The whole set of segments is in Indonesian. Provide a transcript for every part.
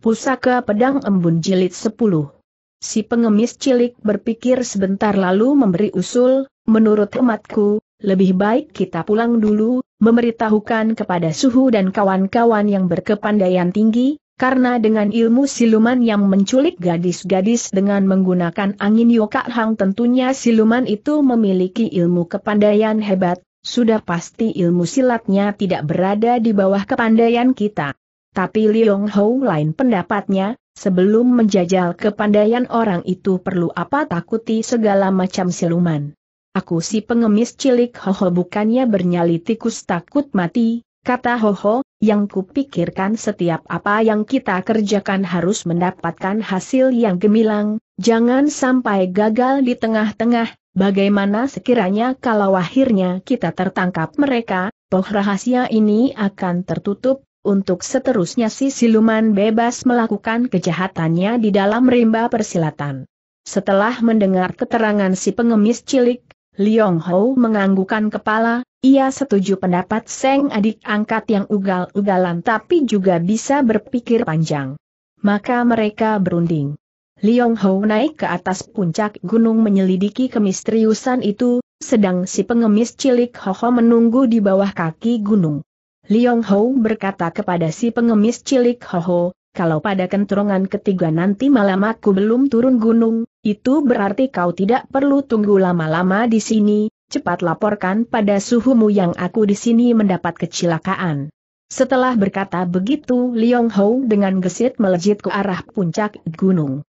Pusaka Pedang Embun Jilid 10 Si pengemis cilik berpikir sebentar lalu memberi usul, menurut hematku, lebih baik kita pulang dulu, memberitahukan kepada suhu dan kawan-kawan yang berkepandaian tinggi, karena dengan ilmu siluman yang menculik gadis-gadis dengan menggunakan angin Yokak Hang tentunya siluman itu memiliki ilmu kepandaian hebat, sudah pasti ilmu silatnya tidak berada di bawah kepandaian kita. Tapi Liong Hou lain pendapatnya, sebelum menjajal kepandaian orang itu perlu apa takuti segala macam siluman. Aku si pengemis cilik Hoho bukannya bernyali tikus takut mati, kata Hoho, yang kupikirkan setiap apa yang kita kerjakan harus mendapatkan hasil yang gemilang, jangan sampai gagal di tengah-tengah, bagaimana sekiranya kalau akhirnya kita tertangkap mereka, toh rahasia ini akan tertutup, untuk seterusnya si siluman bebas melakukan kejahatannya di dalam rimba persilatan. Setelah mendengar keterangan si pengemis cilik, Liong Ho menganggukan kepala, ia setuju pendapat Seng adik angkat yang ugal-ugalan tapi juga bisa berpikir panjang. Maka mereka berunding. Liong Ho naik ke atas puncak gunung menyelidiki kemisteriusan itu, sedang si pengemis cilik Hoho menunggu di bawah kaki gunung. Liong Hou berkata kepada si pengemis cilik Hoho, kalau pada kentrongan ketiga nanti malam aku belum turun gunung, itu berarti kau tidak perlu tunggu lama-lama di sini, cepat laporkan pada suhumu yang aku di sini mendapat kecelakaan. Setelah berkata begitu Liong Hou dengan gesit melejit ke arah puncak gunung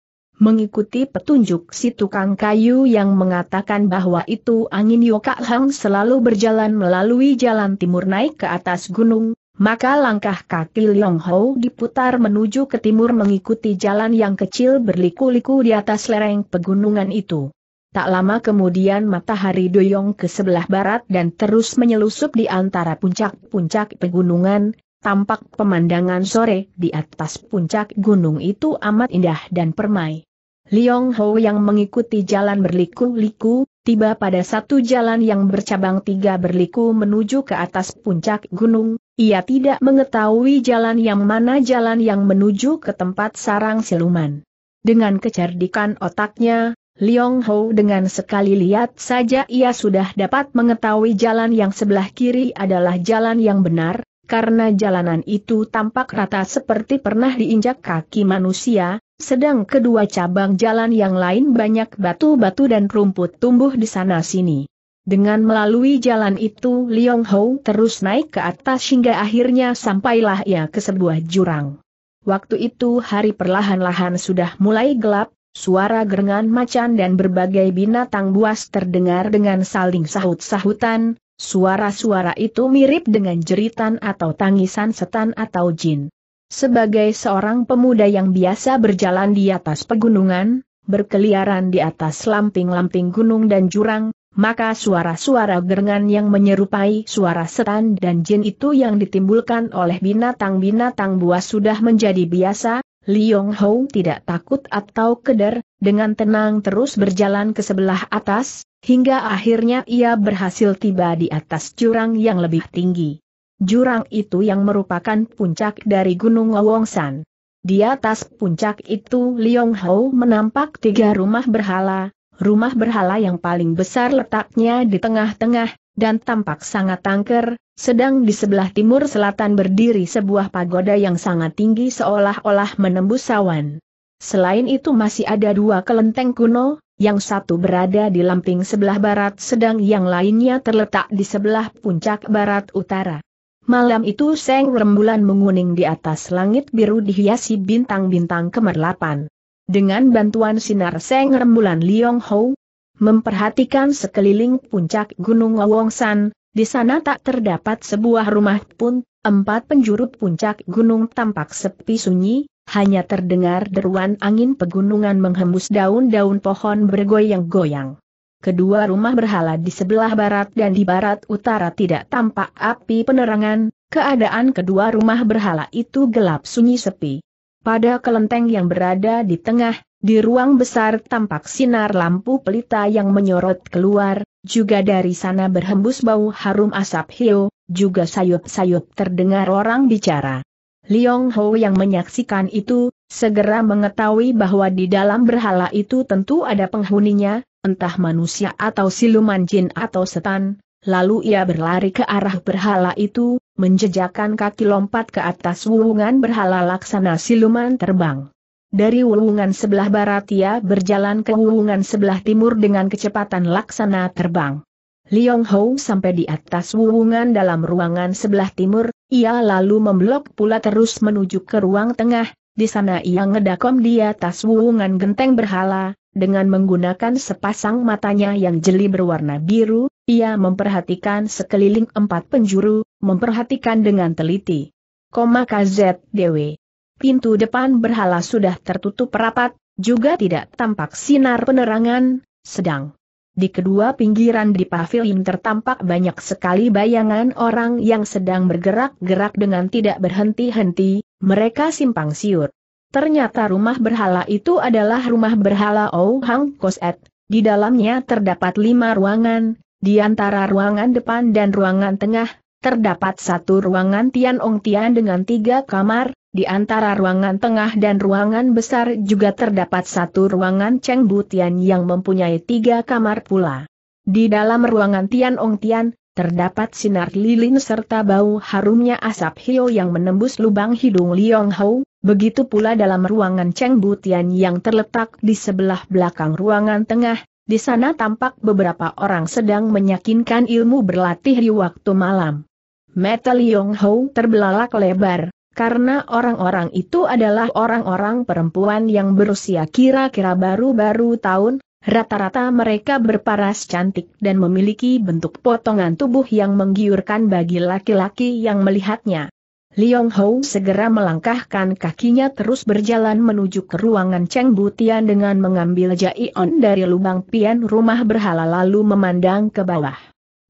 mengikuti petunjuk si tukang kayu yang mengatakan bahwa itu angin yokahang Hang selalu berjalan melalui jalan timur naik ke atas gunung, maka langkah kaki Liong Hao diputar menuju ke timur mengikuti jalan yang kecil berliku-liku di atas lereng pegunungan itu. Tak lama kemudian matahari doyong ke sebelah barat dan terus menyelusup di antara puncak-puncak pegunungan, tampak pemandangan sore di atas puncak gunung itu amat indah dan permai. Liong Ho yang mengikuti jalan berliku-liku, tiba pada satu jalan yang bercabang tiga berliku menuju ke atas puncak gunung, ia tidak mengetahui jalan yang mana jalan yang menuju ke tempat sarang siluman. Dengan kecerdikan otaknya, Liong Ho dengan sekali lihat saja ia sudah dapat mengetahui jalan yang sebelah kiri adalah jalan yang benar, karena jalanan itu tampak rata seperti pernah diinjak kaki manusia, sedang kedua cabang jalan yang lain banyak batu-batu dan rumput tumbuh di sana-sini. Dengan melalui jalan itu Liong Hou terus naik ke atas hingga akhirnya sampailah ia ke sebuah jurang. Waktu itu hari perlahan-lahan sudah mulai gelap, suara gerengan macan dan berbagai binatang buas terdengar dengan saling sahut-sahutan, suara-suara itu mirip dengan jeritan atau tangisan setan atau jin. Sebagai seorang pemuda yang biasa berjalan di atas pegunungan, berkeliaran di atas lamping-lamping gunung dan jurang, maka suara-suara gerengan yang menyerupai suara setan dan jin itu yang ditimbulkan oleh binatang-binatang buas sudah menjadi biasa, Liong Hou tidak takut atau keder, dengan tenang terus berjalan ke sebelah atas, hingga akhirnya ia berhasil tiba di atas jurang yang lebih tinggi. Jurang itu yang merupakan puncak dari Gunung Wawongsan. Di atas puncak itu Liong Ho menampak tiga rumah berhala, rumah berhala yang paling besar letaknya di tengah-tengah, dan tampak sangat tangker. sedang di sebelah timur selatan berdiri sebuah pagoda yang sangat tinggi seolah-olah menembus sawan. Selain itu masih ada dua kelenteng kuno, yang satu berada di lamping sebelah barat sedang yang lainnya terletak di sebelah puncak barat utara. Malam itu seng rembulan menguning di atas langit biru dihiasi bintang-bintang kemerlapan. Dengan bantuan sinar seng rembulan Liong Ho, memperhatikan sekeliling puncak Gunung Wawongsan, di sana tak terdapat sebuah rumah pun, empat penjuru puncak gunung tampak sepi sunyi, hanya terdengar deruan angin pegunungan menghembus daun-daun pohon bergoyang-goyang kedua rumah berhala di sebelah barat dan di barat utara tidak tampak api penerangan, keadaan kedua rumah berhala itu gelap sunyi sepi. Pada kelenteng yang berada di tengah, di ruang besar tampak sinar lampu pelita yang menyorot keluar, juga dari sana berhembus bau harum asap hio, juga sayup-sayup terdengar orang bicara. Liong Ho yang menyaksikan itu, segera mengetahui bahwa di dalam berhala itu tentu ada penghuninya, entah manusia atau siluman jin atau setan, lalu ia berlari ke arah berhala itu, menjejakkan kaki lompat ke atas wulungan berhala laksana siluman terbang. Dari wulungan sebelah barat ia berjalan ke wulungan sebelah timur dengan kecepatan laksana terbang. Liong Hou sampai di atas wulungan dalam ruangan sebelah timur, ia lalu memblok pula terus menuju ke ruang tengah, di sana ia ngedakom di atas wuungan genteng berhala, dengan menggunakan sepasang matanya yang jeli berwarna biru, ia memperhatikan sekeliling empat penjuru, memperhatikan dengan teliti. Koma KZDW. Pintu depan berhala sudah tertutup rapat, juga tidak tampak sinar penerangan, sedang di kedua pinggiran di pavilion tertampak banyak sekali bayangan orang yang sedang bergerak-gerak dengan tidak berhenti-henti, mereka simpang siur. Ternyata rumah berhala itu adalah rumah berhala Oh Hang Koset. Di dalamnya terdapat lima ruangan, di antara ruangan depan dan ruangan tengah, terdapat satu ruangan Tian Ong Tian dengan tiga kamar, di antara ruangan tengah dan ruangan besar juga terdapat satu ruangan Cheng Bu Tian yang mempunyai tiga kamar pula. Di dalam ruangan Tian Ong Tian, Terdapat sinar lilin serta bau harumnya asap hio yang menembus lubang hidung Liong Hou, begitu pula dalam ruangan Cheng Butian yang terletak di sebelah belakang ruangan tengah, di sana tampak beberapa orang sedang menyakinkan ilmu berlatih di waktu malam. Mata Liong Hou terbelalak lebar, karena orang-orang itu adalah orang-orang perempuan yang berusia kira-kira baru-baru tahun, Rata-rata mereka berparas cantik dan memiliki bentuk potongan tubuh yang menggiurkan bagi laki-laki yang melihatnya. Liong Hou segera melangkahkan kakinya terus berjalan menuju ke ruangan Cheng Butian dengan mengambil jaion dari lubang pian rumah berhala lalu memandang ke bawah.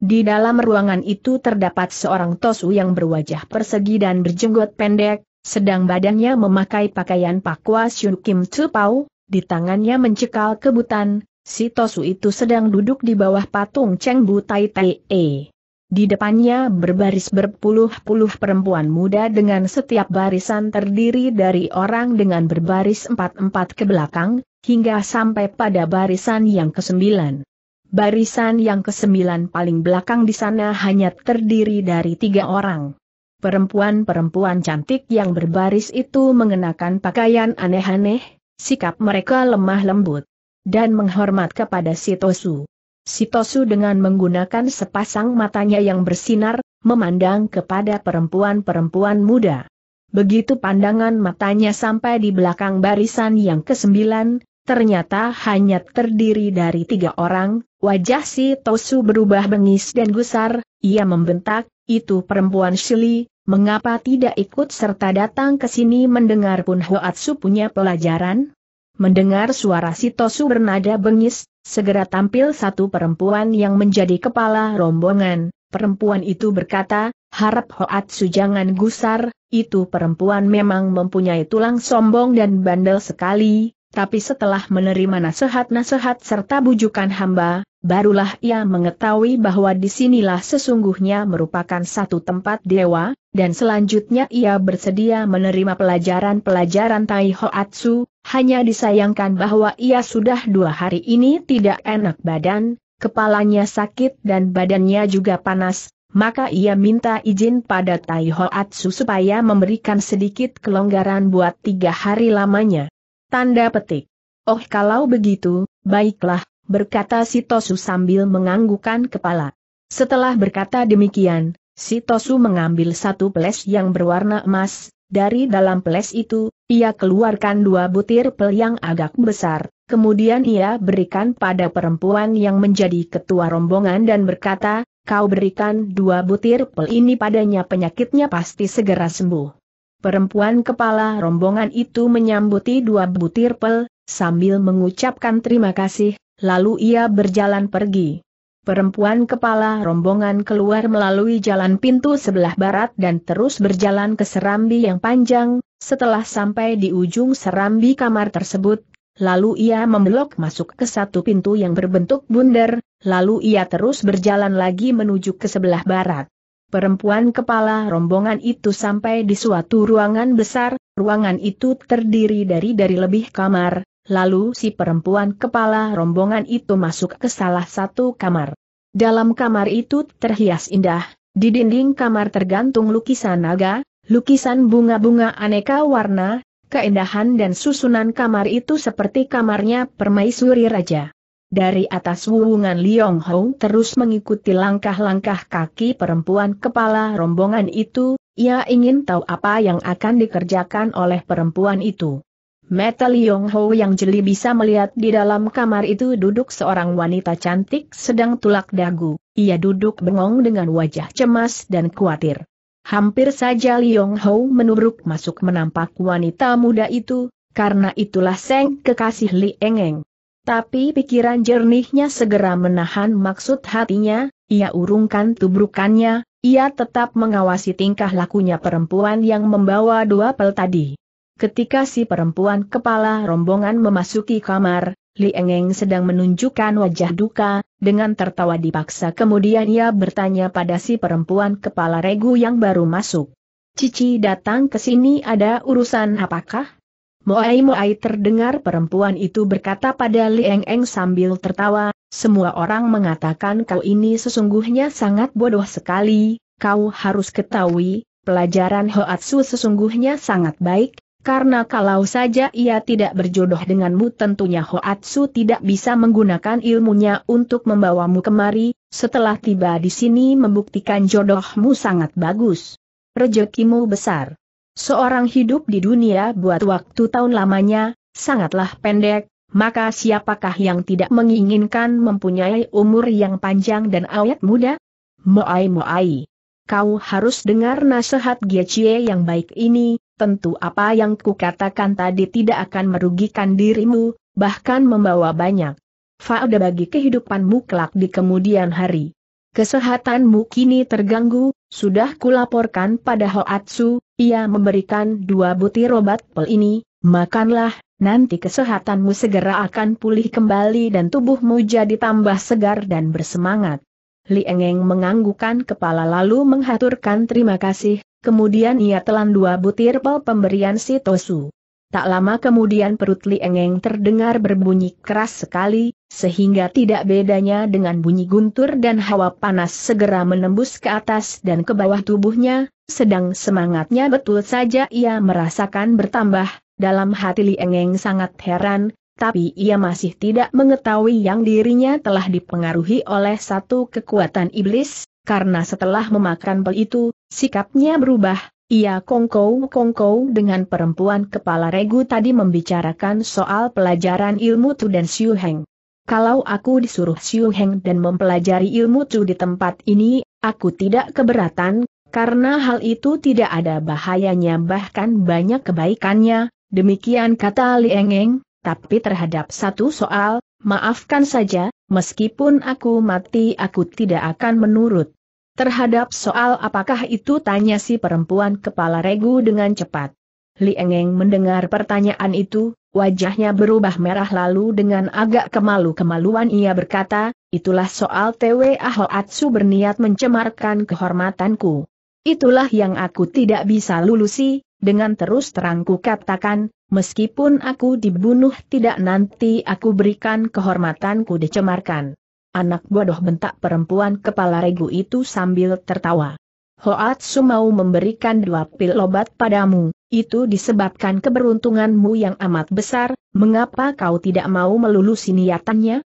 Di dalam ruangan itu terdapat seorang tosu yang berwajah persegi dan berjenggot pendek, sedang badannya memakai pakaian pakwa Shun Kim Pau, di tangannya mencekal kebutan, si Tosu itu sedang duduk di bawah patung Cheng Bu Tai Tai E. Di depannya berbaris berpuluh-puluh perempuan muda dengan setiap barisan terdiri dari orang dengan berbaris empat-empat ke belakang, hingga sampai pada barisan yang kesembilan. Barisan yang kesembilan paling belakang di sana hanya terdiri dari tiga orang. Perempuan-perempuan cantik yang berbaris itu mengenakan pakaian aneh-aneh, Sikap mereka lemah lembut dan menghormat kepada Sitosu. Sitosu dengan menggunakan sepasang matanya yang bersinar, memandang kepada perempuan-perempuan muda. Begitu pandangan matanya sampai di belakang barisan yang kesembilan, ternyata hanya terdiri dari tiga orang, wajah si Tosu berubah bengis dan gusar, ia membentak, itu perempuan Shili, Mengapa tidak ikut serta datang ke sini mendengar pun Hoatsu punya pelajaran? Mendengar suara Sitosu bernada bengis, segera tampil satu perempuan yang menjadi kepala rombongan. Perempuan itu berkata, harap Hoatsu jangan gusar, itu perempuan memang mempunyai tulang sombong dan bandel sekali, tapi setelah menerima nasihat-nasihat serta bujukan hamba, barulah ia mengetahui bahwa disinilah sesungguhnya merupakan satu tempat dewa, dan selanjutnya ia bersedia menerima pelajaran-pelajaran Tai Ho Atsu, hanya disayangkan bahwa ia sudah dua hari ini tidak enak badan, kepalanya sakit dan badannya juga panas, maka ia minta izin pada Tai Ho Atsu supaya memberikan sedikit kelonggaran buat tiga hari lamanya. Tanda petik. Oh kalau begitu, baiklah, berkata Sitosu sambil menganggukan kepala. Setelah berkata demikian, Si Tosu mengambil satu peles yang berwarna emas, dari dalam peles itu, ia keluarkan dua butir pel yang agak besar, kemudian ia berikan pada perempuan yang menjadi ketua rombongan dan berkata, kau berikan dua butir pel ini padanya penyakitnya pasti segera sembuh. Perempuan kepala rombongan itu menyambuti dua butir pel, sambil mengucapkan terima kasih, lalu ia berjalan pergi. Perempuan kepala rombongan keluar melalui jalan pintu sebelah barat dan terus berjalan ke serambi yang panjang, setelah sampai di ujung serambi kamar tersebut, lalu ia membelok masuk ke satu pintu yang berbentuk bundar, lalu ia terus berjalan lagi menuju ke sebelah barat. Perempuan kepala rombongan itu sampai di suatu ruangan besar, ruangan itu terdiri dari dari lebih kamar, lalu si perempuan kepala rombongan itu masuk ke salah satu kamar. Dalam kamar itu terhias indah, di dinding kamar tergantung lukisan naga, lukisan bunga-bunga aneka warna, keindahan dan susunan kamar itu seperti kamarnya permaisuri raja. Dari atas wuwungan Liong Hong terus mengikuti langkah-langkah kaki perempuan kepala rombongan itu, ia ingin tahu apa yang akan dikerjakan oleh perempuan itu. Metal Liong Ho yang jeli bisa melihat di dalam kamar itu duduk seorang wanita cantik sedang tulak dagu. Ia duduk bengong dengan wajah cemas dan khawatir. Hampir saja Liong Ho menubruk masuk menampak wanita muda itu, karena itulah Seng kekasih Li Engeng. Tapi pikiran jernihnya segera menahan maksud hatinya, ia urungkan tubrukannya, ia tetap mengawasi tingkah lakunya perempuan yang membawa dua pel tadi. Ketika si perempuan kepala rombongan memasuki kamar, Li Engeng sedang menunjukkan wajah duka, dengan tertawa dipaksa kemudian ia bertanya pada si perempuan kepala regu yang baru masuk. Cici datang ke sini ada urusan apakah? Moai-moai terdengar perempuan itu berkata pada Li Engeng sambil tertawa, semua orang mengatakan kau ini sesungguhnya sangat bodoh sekali, kau harus ketahui, pelajaran Hoatsu sesungguhnya sangat baik, karena kalau saja ia tidak berjodoh denganmu tentunya Hoatsu tidak bisa menggunakan ilmunya untuk membawamu kemari, setelah tiba di sini membuktikan jodohmu sangat bagus. Rejekimu besar. Seorang hidup di dunia buat waktu tahun lamanya, sangatlah pendek, maka siapakah yang tidak menginginkan mempunyai umur yang panjang dan awet muda? Moai Moai. Kau harus dengar nasihat Chie yang baik ini, tentu apa yang kukatakan tadi tidak akan merugikan dirimu, bahkan membawa banyak faedah bagi kehidupanmu kelak di kemudian hari. Kesehatanmu kini terganggu, sudah kulaporkan pada Hoatsu, ia memberikan dua butir obat pel ini, makanlah, nanti kesehatanmu segera akan pulih kembali dan tubuhmu jadi tambah segar dan bersemangat. Li Engeng menganggukan kepala lalu menghaturkan terima kasih, kemudian ia telan dua butir pel pemberian si Tosu. Tak lama kemudian perut Li Engeng terdengar berbunyi keras sekali, sehingga tidak bedanya dengan bunyi guntur dan hawa panas segera menembus ke atas dan ke bawah tubuhnya, sedang semangatnya betul saja ia merasakan bertambah, dalam hati Li Engeng sangat heran, tapi ia masih tidak mengetahui yang dirinya telah dipengaruhi oleh satu kekuatan iblis, karena setelah memakan pel itu, sikapnya berubah, ia kongkow-kongkow dengan perempuan kepala regu tadi membicarakan soal pelajaran ilmu Tu dan Xiu Heng. Kalau aku disuruh Xiu Heng dan mempelajari ilmu Tu di tempat ini, aku tidak keberatan, karena hal itu tidak ada bahayanya bahkan banyak kebaikannya, demikian kata Liengeng, tapi terhadap satu soal, maafkan saja, meskipun aku mati aku tidak akan menurut. Terhadap soal apakah itu tanya si perempuan kepala regu dengan cepat. Li Engeng mendengar pertanyaan itu, wajahnya berubah merah lalu dengan agak kemalu-kemaluan ia berkata, itulah soal TW Atsu berniat mencemarkan kehormatanku. Itulah yang aku tidak bisa lulusi, dengan terus terang ku katakan, meskipun aku dibunuh tidak nanti aku berikan kehormatanku dicemarkan. Anak bodoh bentak perempuan kepala regu itu sambil tertawa. Hoatsu mau memberikan dua pil obat padamu, itu disebabkan keberuntunganmu yang amat besar, mengapa kau tidak mau melulusi niatannya?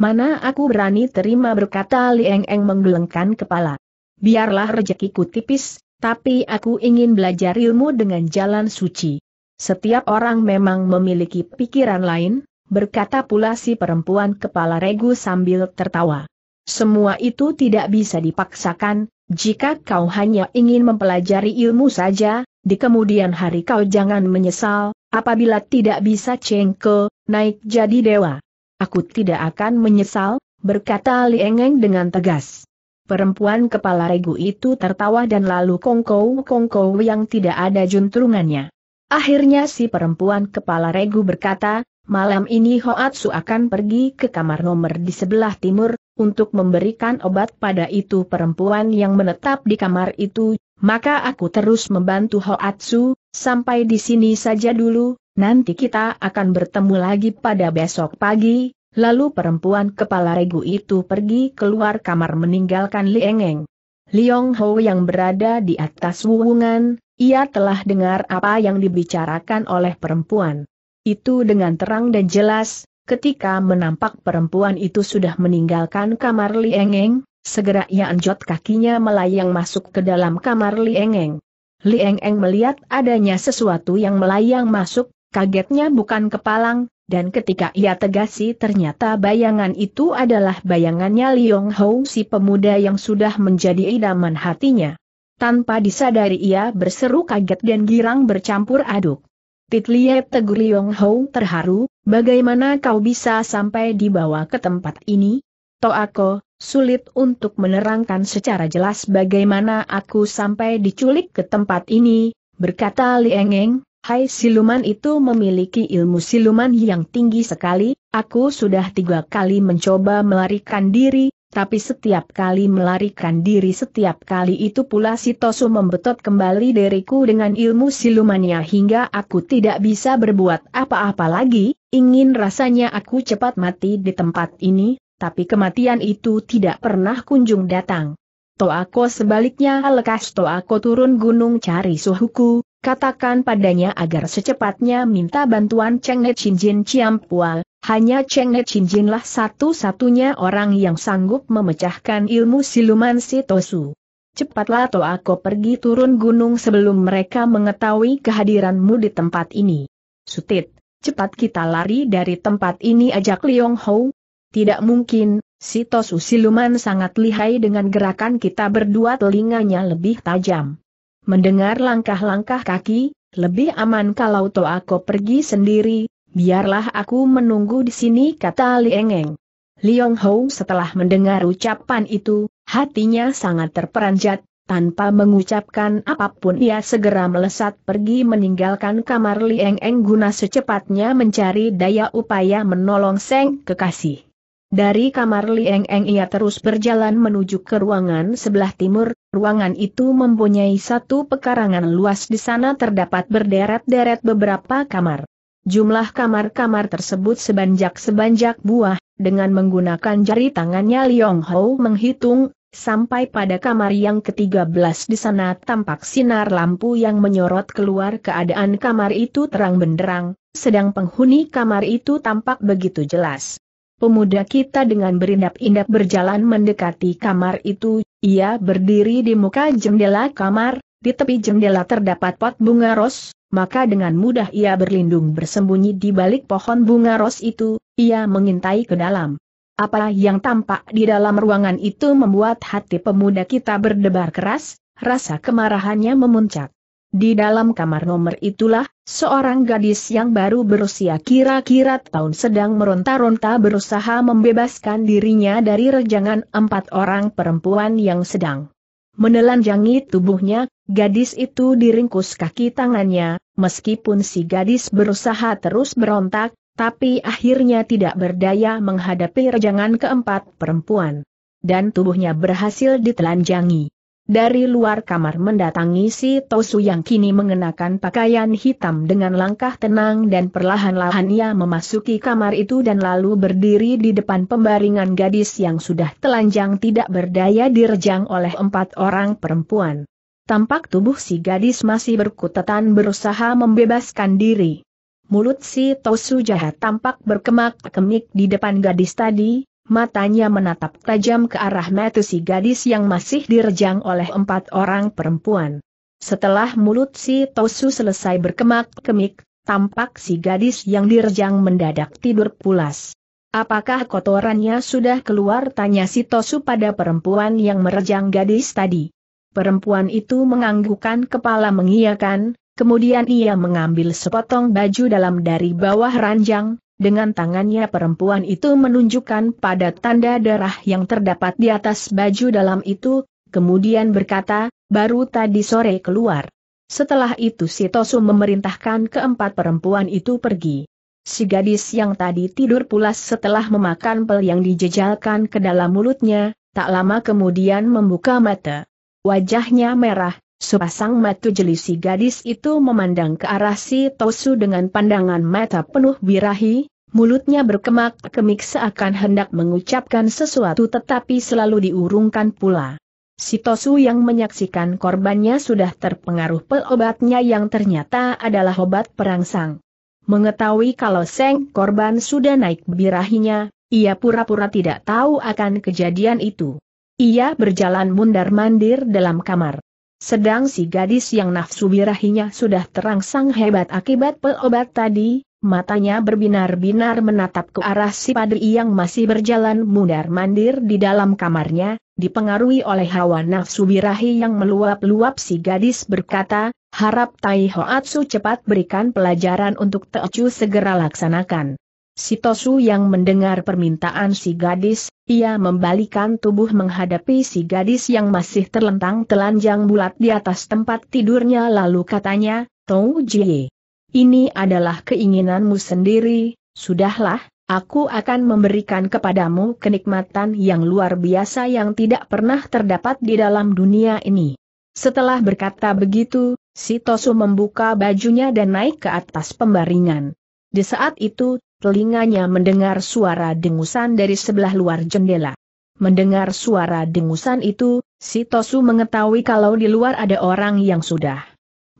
Mana aku berani terima berkata Lieng Eng menggelengkan kepala. Biarlah rejekiku tipis, tapi aku ingin belajar ilmu dengan jalan suci. Setiap orang memang memiliki pikiran lain, berkata pula si perempuan kepala regu sambil tertawa. Semua itu tidak bisa dipaksakan, jika kau hanya ingin mempelajari ilmu saja, di kemudian hari kau jangan menyesal, apabila tidak bisa cengke, naik jadi dewa. Aku tidak akan menyesal, berkata Liengeng dengan tegas. Perempuan kepala regu itu tertawa dan lalu kongkow-kongkow yang tidak ada juntrungannya. Akhirnya si perempuan kepala regu berkata, malam ini Hoatsu akan pergi ke kamar nomor di sebelah timur, untuk memberikan obat pada itu perempuan yang menetap di kamar itu, maka aku terus membantu Hoatsu, sampai di sini saja dulu, nanti kita akan bertemu lagi pada besok pagi, Lalu perempuan kepala regu itu pergi keluar kamar meninggalkan Liengeng. Liong Ho yang berada di atas wuwungan, ia telah dengar apa yang dibicarakan oleh perempuan. Itu dengan terang dan jelas, ketika menampak perempuan itu sudah meninggalkan kamar Liengeng, segera ia anjot kakinya melayang masuk ke dalam kamar Liengeng. Liengeng melihat adanya sesuatu yang melayang masuk, kagetnya bukan kepalang, dan ketika ia tegasi ternyata bayangan itu adalah bayangannya Liong Hou si pemuda yang sudah menjadi idaman hatinya. Tanpa disadari ia berseru kaget dan girang bercampur aduk. Titliye tegur Liong Hou terharu, bagaimana kau bisa sampai dibawa ke tempat ini? Toako, sulit untuk menerangkan secara jelas bagaimana aku sampai diculik ke tempat ini, berkata Liengeng, Hai siluman itu memiliki ilmu siluman yang tinggi sekali, aku sudah tiga kali mencoba melarikan diri, tapi setiap kali melarikan diri setiap kali itu pula si Tosu membetot kembali diriku dengan ilmu silumannya hingga aku tidak bisa berbuat apa-apa lagi, ingin rasanya aku cepat mati di tempat ini, tapi kematian itu tidak pernah kunjung datang. Toako sebaliknya lekas Toako turun gunung cari suhuku, Katakan padanya agar secepatnya minta bantuan Cheng Ne Jin Chiam Pual. hanya Cheng Ne Jin lah satu-satunya orang yang sanggup memecahkan ilmu siluman Sitosu. Cepatlah atau aku pergi turun gunung sebelum mereka mengetahui kehadiranmu di tempat ini. Sutit, cepat kita lari dari tempat ini ajak Liong Hou. Tidak mungkin, Sitosu siluman sangat lihai dengan gerakan kita berdua telinganya lebih tajam. Mendengar langkah-langkah kaki, lebih aman kalau to aku pergi sendiri, biarlah aku menunggu di sini kata Liengeng. Liong Hou setelah mendengar ucapan itu, hatinya sangat terperanjat, tanpa mengucapkan apapun ia segera melesat pergi meninggalkan kamar Liengeng Eng guna secepatnya mencari daya upaya menolong Seng kekasih. Dari kamar Liengeng, Eng ia terus berjalan menuju ke ruangan sebelah timur, Ruangan itu mempunyai satu pekarangan luas di sana terdapat berderet-deret beberapa kamar. Jumlah kamar-kamar tersebut sebanjak-sebanjak buah, dengan menggunakan jari tangannya Liong Hou menghitung, sampai pada kamar yang ke-13 di sana tampak sinar lampu yang menyorot keluar keadaan kamar itu terang benderang, sedang penghuni kamar itu tampak begitu jelas. Pemuda kita dengan berindap-indap berjalan mendekati kamar itu, ia berdiri di muka jendela kamar, di tepi jendela terdapat pot bunga ros, maka dengan mudah ia berlindung bersembunyi di balik pohon bunga ros itu, ia mengintai ke dalam. Apa yang tampak di dalam ruangan itu membuat hati pemuda kita berdebar keras, rasa kemarahannya memuncak. Di dalam kamar nomor itulah, seorang gadis yang baru berusia kira-kira tahun sedang meronta-ronta berusaha membebaskan dirinya dari rejangan empat orang perempuan yang sedang menelanjangi tubuhnya, gadis itu diringkus kaki tangannya, meskipun si gadis berusaha terus berontak, tapi akhirnya tidak berdaya menghadapi rejangan keempat perempuan. Dan tubuhnya berhasil ditelanjangi dari luar kamar mendatangi si Tosu yang kini mengenakan pakaian hitam dengan langkah tenang dan perlahan-lahan ia memasuki kamar itu dan lalu berdiri di depan pembaringan gadis yang sudah telanjang tidak berdaya direjang oleh empat orang perempuan. Tampak tubuh si gadis masih berkutatan berusaha membebaskan diri. Mulut si Tosu jahat tampak berkemak-kemik di depan gadis tadi, matanya menatap tajam ke arah mata si gadis yang masih direjang oleh empat orang perempuan. Setelah mulut si Tosu selesai berkemak-kemik, tampak si gadis yang direjang mendadak tidur pulas. Apakah kotorannya sudah keluar tanya si Tosu pada perempuan yang merejang gadis tadi. Perempuan itu menganggukkan kepala mengiyakan, kemudian ia mengambil sepotong baju dalam dari bawah ranjang, dengan tangannya perempuan itu menunjukkan pada tanda darah yang terdapat di atas baju dalam itu, kemudian berkata, baru tadi sore keluar. Setelah itu si Tosu memerintahkan keempat perempuan itu pergi. Si gadis yang tadi tidur pulas setelah memakan pel yang dijejalkan ke dalam mulutnya, tak lama kemudian membuka mata. Wajahnya merah, Sepasang mata jeli si gadis itu memandang ke arah si Tosu dengan pandangan mata penuh birahi, mulutnya berkemak-kemik seakan hendak mengucapkan sesuatu tetapi selalu diurungkan pula. Si Tosu yang menyaksikan korbannya sudah terpengaruh pelobatnya yang ternyata adalah obat perangsang. Mengetahui kalau Seng korban sudah naik birahinya, ia pura-pura tidak tahu akan kejadian itu. Ia berjalan mundar-mandir dalam kamar. Sedang si gadis yang nafsu birahinya sudah terangsang hebat akibat pelobat tadi, matanya berbinar-binar menatap ke arah si padri yang masih berjalan mundar-mandir di dalam kamarnya, dipengaruhi oleh hawa nafsu birahi yang meluap-luap si gadis berkata, harap Tai Hoatsu cepat berikan pelajaran untuk Teocu segera laksanakan. Si Tosu yang mendengar permintaan si gadis, ia membalikan tubuh menghadapi si gadis yang masih terlentang telanjang bulat di atas tempat tidurnya lalu katanya, Tou Jie. Ini adalah keinginanmu sendiri, sudahlah, aku akan memberikan kepadamu kenikmatan yang luar biasa yang tidak pernah terdapat di dalam dunia ini. Setelah berkata begitu, si Tosu membuka bajunya dan naik ke atas pembaringan. Di saat itu, telinganya mendengar suara dengusan dari sebelah luar jendela. Mendengar suara dengusan itu, si Tosu mengetahui kalau di luar ada orang yang sudah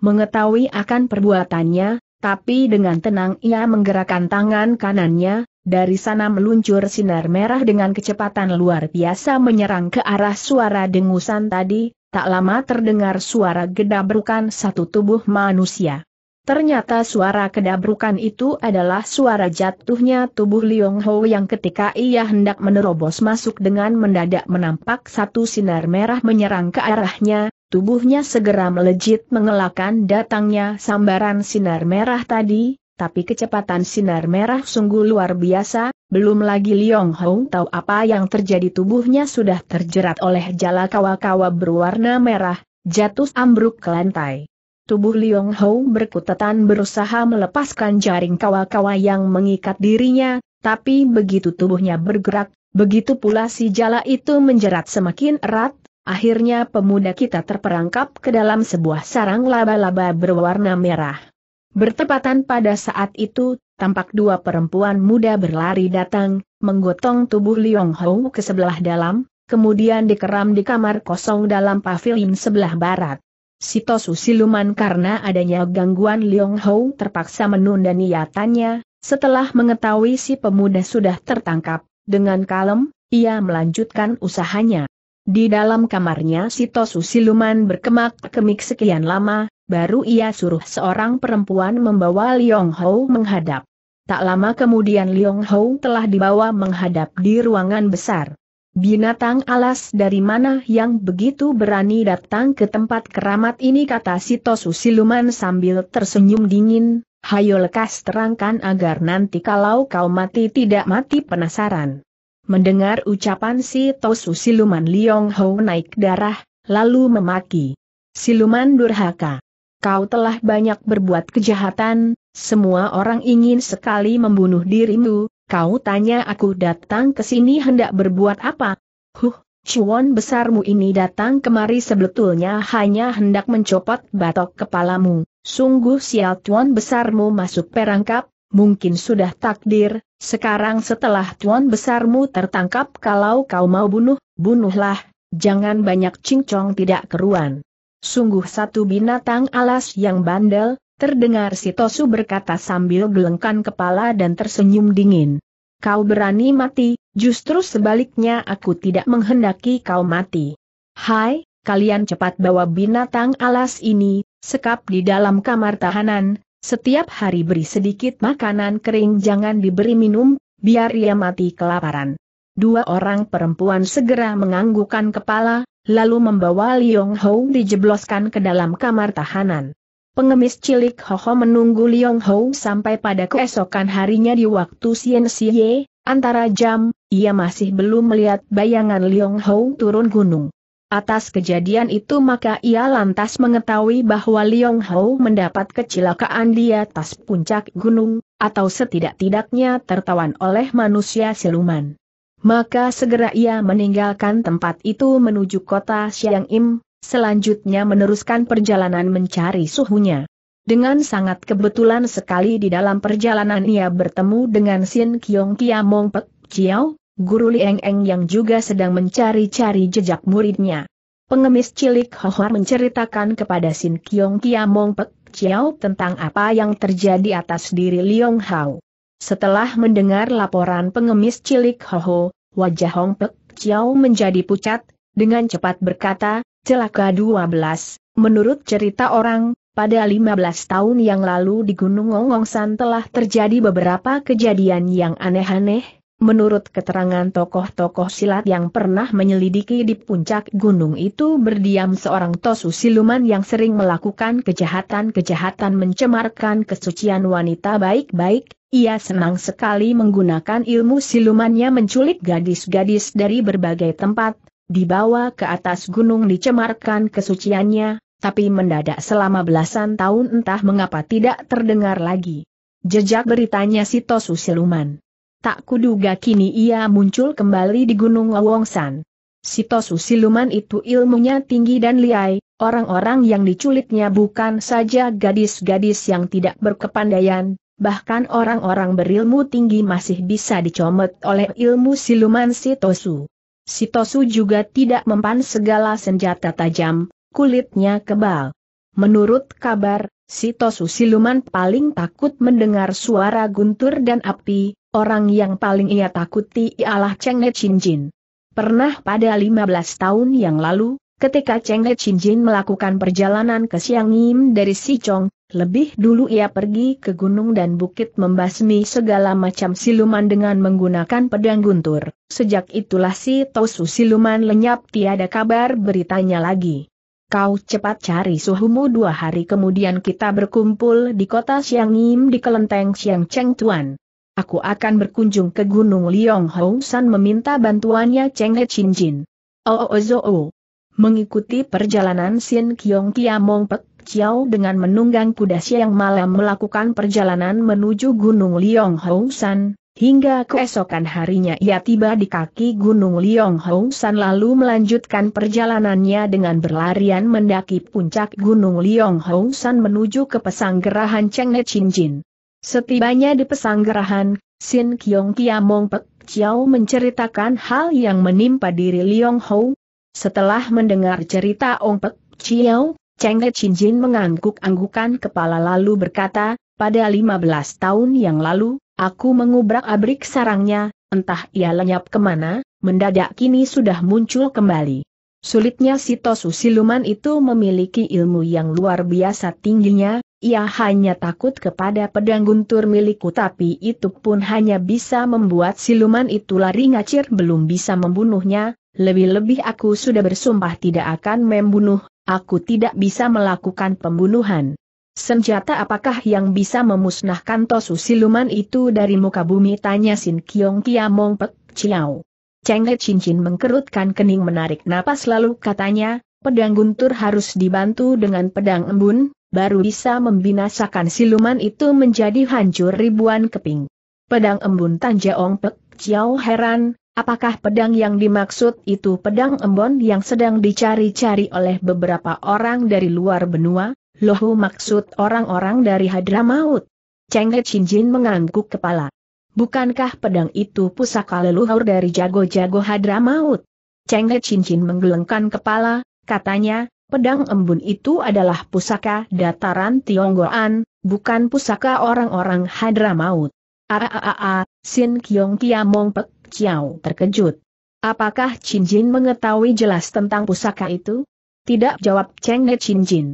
mengetahui akan perbuatannya, tapi dengan tenang ia menggerakkan tangan kanannya, dari sana meluncur sinar merah dengan kecepatan luar biasa menyerang ke arah suara dengusan tadi, tak lama terdengar suara gedabrukan satu tubuh manusia. Ternyata suara kedabrukan itu adalah suara jatuhnya tubuh Liong Ho yang ketika ia hendak menerobos masuk dengan mendadak menampak satu sinar merah menyerang ke arahnya, tubuhnya segera melejit mengelakkan datangnya sambaran sinar merah tadi, tapi kecepatan sinar merah sungguh luar biasa, belum lagi Liong Ho tahu apa yang terjadi tubuhnya sudah terjerat oleh jala kawa-kawa berwarna merah, jatuh ambruk ke lantai. Tubuh Liong Hou berkutatan berusaha melepaskan jaring kawa-kawa yang mengikat dirinya, tapi begitu tubuhnya bergerak, begitu pula si jala itu menjerat semakin erat, akhirnya pemuda kita terperangkap ke dalam sebuah sarang laba-laba berwarna merah. Bertepatan pada saat itu, tampak dua perempuan muda berlari datang, menggotong tubuh Liong Hou ke sebelah dalam, kemudian dikeram di kamar kosong dalam pavilion sebelah barat. Sitosu siluman karena adanya gangguan Liong Hou terpaksa menunda niatannya, setelah mengetahui si pemuda sudah tertangkap, dengan kalem, ia melanjutkan usahanya. Di dalam kamarnya Sitosu siluman berkemak-kemik sekian lama, baru ia suruh seorang perempuan membawa Liong Hou menghadap. Tak lama kemudian Liong Hou telah dibawa menghadap di ruangan besar. Binatang alas dari mana yang begitu berani datang ke tempat keramat ini kata Sitosu Siluman sambil tersenyum dingin, hayo lekas terangkan agar nanti kalau kau mati tidak mati penasaran. Mendengar ucapan Sitosu Siluman Liong Ho naik darah, lalu memaki. Siluman durhaka. Kau telah banyak berbuat kejahatan, semua orang ingin sekali membunuh dirimu, Kau tanya aku datang ke sini hendak berbuat apa? Huh, cuan besarmu ini datang kemari sebetulnya hanya hendak mencopot batok kepalamu. Sungguh sial tuan besarmu masuk perangkap, mungkin sudah takdir, sekarang setelah tuan besarmu tertangkap kalau kau mau bunuh, bunuhlah, jangan banyak cincong tidak keruan. Sungguh satu binatang alas yang bandel, Terdengar si Tosu berkata sambil gelengkan kepala dan tersenyum dingin. Kau berani mati, justru sebaliknya aku tidak menghendaki kau mati. Hai, kalian cepat bawa binatang alas ini, sekap di dalam kamar tahanan, setiap hari beri sedikit makanan kering jangan diberi minum, biar ia mati kelaparan. Dua orang perempuan segera menganggukkan kepala, lalu membawa Liong Hou dijebloskan ke dalam kamar tahanan. Pengemis cilik Hoho menunggu Liong Hou sampai pada keesokan harinya di waktu Sien Sie, antara jam, ia masih belum melihat bayangan Liong Hou turun gunung. Atas kejadian itu maka ia lantas mengetahui bahwa Liong Hou mendapat kecelakaan di atas puncak gunung, atau setidak-tidaknya tertawan oleh manusia siluman. Maka segera ia meninggalkan tempat itu menuju kota Xiang Im, Selanjutnya meneruskan perjalanan mencari suhunya. Dengan sangat kebetulan sekali di dalam perjalanan ia bertemu dengan Sin Kiong Kia Mong Pek Chiao, guru Lieng Eng yang juga sedang mencari-cari jejak muridnya. Pengemis cilik Ho Hoar menceritakan kepada Sin Kiong Kia Mong Pek Chiao tentang apa yang terjadi atas diri Liong Hao. Setelah mendengar laporan pengemis cilik Ho Ho, wajah Hong Pek Chiao menjadi pucat, dengan cepat berkata, Celaka 12, menurut cerita orang, pada 15 tahun yang lalu di Gunung Ngongsan telah terjadi beberapa kejadian yang aneh-aneh, menurut keterangan tokoh-tokoh silat yang pernah menyelidiki di puncak gunung itu berdiam seorang tosu siluman yang sering melakukan kejahatan-kejahatan mencemarkan kesucian wanita baik-baik, ia senang sekali menggunakan ilmu silumannya menculik gadis-gadis dari berbagai tempat, dibawa ke atas gunung dicemarkan kesuciannya, tapi mendadak selama belasan tahun entah mengapa tidak terdengar lagi. Jejak beritanya si Tosu Siluman. Tak kuduga kini ia muncul kembali di Gunung Lawongsan. Si Tosu Siluman itu ilmunya tinggi dan liai, orang-orang yang diculiknya bukan saja gadis-gadis yang tidak berkepandaian, bahkan orang-orang berilmu tinggi masih bisa dicomot oleh ilmu siluman si Tosu. Sitosu juga tidak mempan segala senjata tajam, kulitnya kebal. Menurut kabar, Sitosu siluman paling takut mendengar suara guntur dan api, orang yang paling ia takuti ialah Cheng Ne Chin Jin. Pernah pada 15 tahun yang lalu, Ketika Cheng He Chin Jin melakukan perjalanan ke Siang Yim dari Sichong, lebih dulu ia pergi ke gunung dan bukit membasmi segala macam siluman dengan menggunakan pedang guntur. Sejak itulah si Tosu siluman lenyap tiada kabar beritanya lagi. Kau cepat cari suhumu dua hari kemudian kita berkumpul di kota Yim di kelenteng Siang Cheng Tuan. Aku akan berkunjung ke Gunung Liong Hou San meminta bantuannya Cheng He Chin Jin. Oh, oh, oh, oh. Mengikuti perjalanan Sin Kiong Mong Pek Chiao dengan menunggang kuda siang malam melakukan perjalanan menuju Gunung Liong Hong San, hingga keesokan harinya ia tiba di kaki Gunung Liong Hong San lalu melanjutkan perjalanannya dengan berlarian mendaki puncak Gunung Liong Hong San menuju ke pesanggerahan Chin Chinjin. Setibanya di pesanggerahan, Sin Kiong Mong Pek Chiao menceritakan hal yang menimpa diri Liong Hong, setelah mendengar cerita Ong Pek Chiao, Cheng Chin Jin mengangguk-anggukan kepala lalu berkata, pada 15 tahun yang lalu, aku mengubrak-abrik sarangnya, entah ia lenyap kemana, mendadak kini sudah muncul kembali. Sulitnya si Tosu Siluman itu memiliki ilmu yang luar biasa tingginya, ia hanya takut kepada pedang guntur milikku tapi itu pun hanya bisa membuat siluman itu lari ngacir belum bisa membunuhnya, lebih-lebih aku sudah bersumpah tidak akan membunuh, aku tidak bisa melakukan pembunuhan. Senjata apakah yang bisa memusnahkan Tosu siluman itu dari muka bumi tanya Sin Kiong Mong Pek Chiao. Cheng He Cincin mengkerutkan kening menarik napas lalu katanya, pedang guntur harus dibantu dengan pedang embun, baru bisa membinasakan siluman itu menjadi hancur ribuan keping. Pedang embun Tanjaong Pek Chiao heran, Apakah pedang yang dimaksud itu pedang embon yang sedang dicari-cari oleh beberapa orang dari luar benua? Lohu maksud orang-orang dari Hadramaut. Cheng Chinjin mengangguk kepala. Bukankah pedang itu pusaka leluhur dari jago-jago Hadramaut? Cheng Chinjin menggelengkan kepala, katanya, pedang embun itu adalah pusaka dataran Tionggoan, bukan pusaka orang-orang Hadramaut. Aaaa, ah, ah, ah, Sin Kiong Kiamong Pek Chiao terkejut. Apakah Chin Jin mengetahui jelas tentang pusaka itu? Tidak jawab Cheng Ne Chin Jin.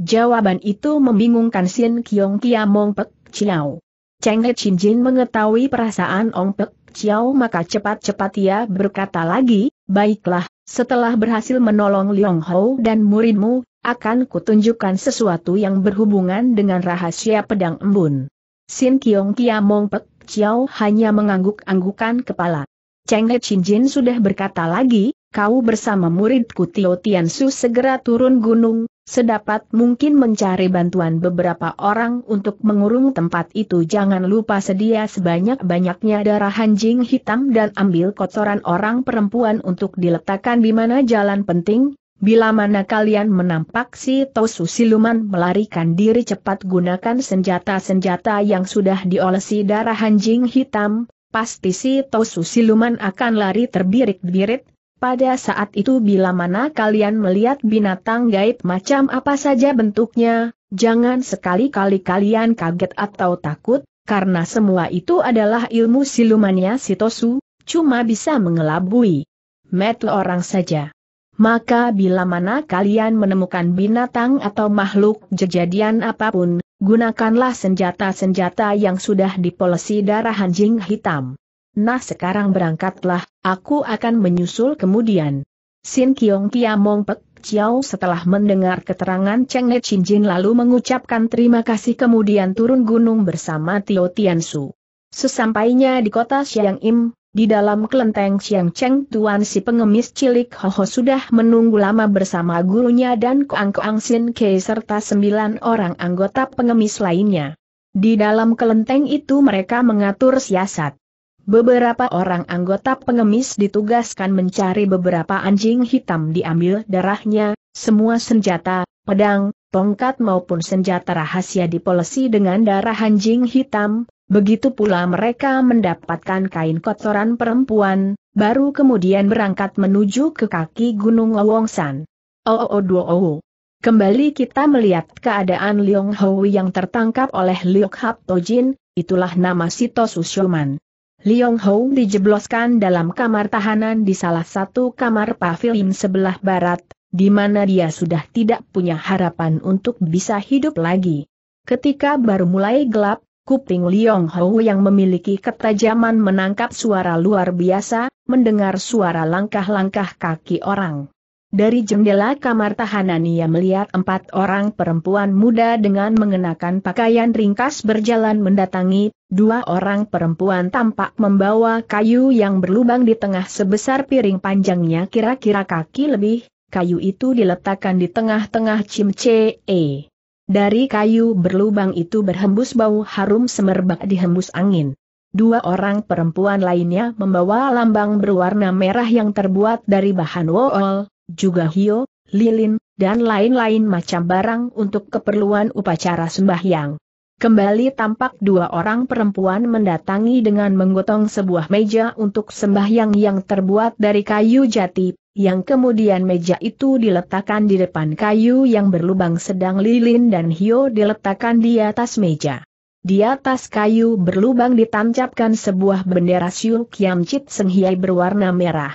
Jawaban itu membingungkan Sin Kiong Kia Mong Pek Chiao. Cheng Ne Chin Jin mengetahui perasaan Ong Pek Chiao maka cepat-cepat ia berkata lagi, baiklah, setelah berhasil menolong Liong Hou dan muridmu, akan kutunjukkan sesuatu yang berhubungan dengan rahasia pedang embun. Sin Kiong Kia Mong Pek Xiao hanya mengangguk-anggukan kepala. Cheng He Chin Jin sudah berkata lagi, kau bersama muridku Tio Tian Su segera turun gunung, sedapat mungkin mencari bantuan beberapa orang untuk mengurung tempat itu jangan lupa sedia sebanyak-banyaknya darah anjing hitam dan ambil kotoran orang perempuan untuk diletakkan di mana jalan penting, Bila mana kalian menampak si Tosu Siluman melarikan diri cepat gunakan senjata-senjata yang sudah diolesi darah anjing hitam, pasti si Tosu Siluman akan lari terbirit-birit. Pada saat itu bila mana kalian melihat binatang gaib macam apa saja bentuknya, jangan sekali-kali kalian kaget atau takut, karena semua itu adalah ilmu silumannya si Tosu, cuma bisa mengelabui. Metu orang saja maka bila mana kalian menemukan binatang atau makhluk jejadian apapun, gunakanlah senjata-senjata yang sudah dipolesi darah anjing hitam. Nah sekarang berangkatlah, aku akan menyusul kemudian. Sin Kiong Mong Pek Chiao setelah mendengar keterangan Cheng Ne Jin lalu mengucapkan terima kasih kemudian turun gunung bersama Tio Tian Su. Sesampainya di kota Xiang Im, di dalam kelenteng Siang Cheng Tuan si pengemis cilik Ho Ho sudah menunggu lama bersama gurunya dan Kuang Kuang Sin Ke serta sembilan orang anggota pengemis lainnya. Di dalam kelenteng itu mereka mengatur siasat. Beberapa orang anggota pengemis ditugaskan mencari beberapa anjing hitam diambil darahnya, semua senjata, pedang, tongkat maupun senjata rahasia dipolesi dengan darah anjing hitam, Begitu pula mereka mendapatkan kain kotoran perempuan, baru kemudian berangkat menuju ke kaki Gunung Oh oh, oh duo oh. Kembali kita melihat keadaan Liong Hou yang tertangkap oleh Liok Hap Tojin, itulah nama Sito Susyoman. Liong Hou dijebloskan dalam kamar tahanan di salah satu kamar pavilion sebelah barat, di mana dia sudah tidak punya harapan untuk bisa hidup lagi. Ketika baru mulai gelap, Kuping Liong Hou yang memiliki ketajaman menangkap suara luar biasa, mendengar suara langkah-langkah kaki orang. Dari jendela kamar tahanan ia melihat empat orang perempuan muda dengan mengenakan pakaian ringkas berjalan mendatangi, dua orang perempuan tampak membawa kayu yang berlubang di tengah sebesar piring panjangnya kira-kira kaki lebih, kayu itu diletakkan di tengah-tengah Cimce. Dari kayu berlubang itu berhembus bau harum semerbak dihembus angin. Dua orang perempuan lainnya membawa lambang berwarna merah yang terbuat dari bahan wool, juga hio, lilin, dan lain-lain macam barang untuk keperluan upacara sembahyang. Kembali tampak dua orang perempuan mendatangi dengan menggotong sebuah meja untuk sembahyang yang terbuat dari kayu jati, yang kemudian meja itu diletakkan di depan kayu yang berlubang sedang lilin dan hio diletakkan di atas meja. Di atas kayu berlubang ditancapkan sebuah bendera Siul yang cit Senghiai berwarna merah.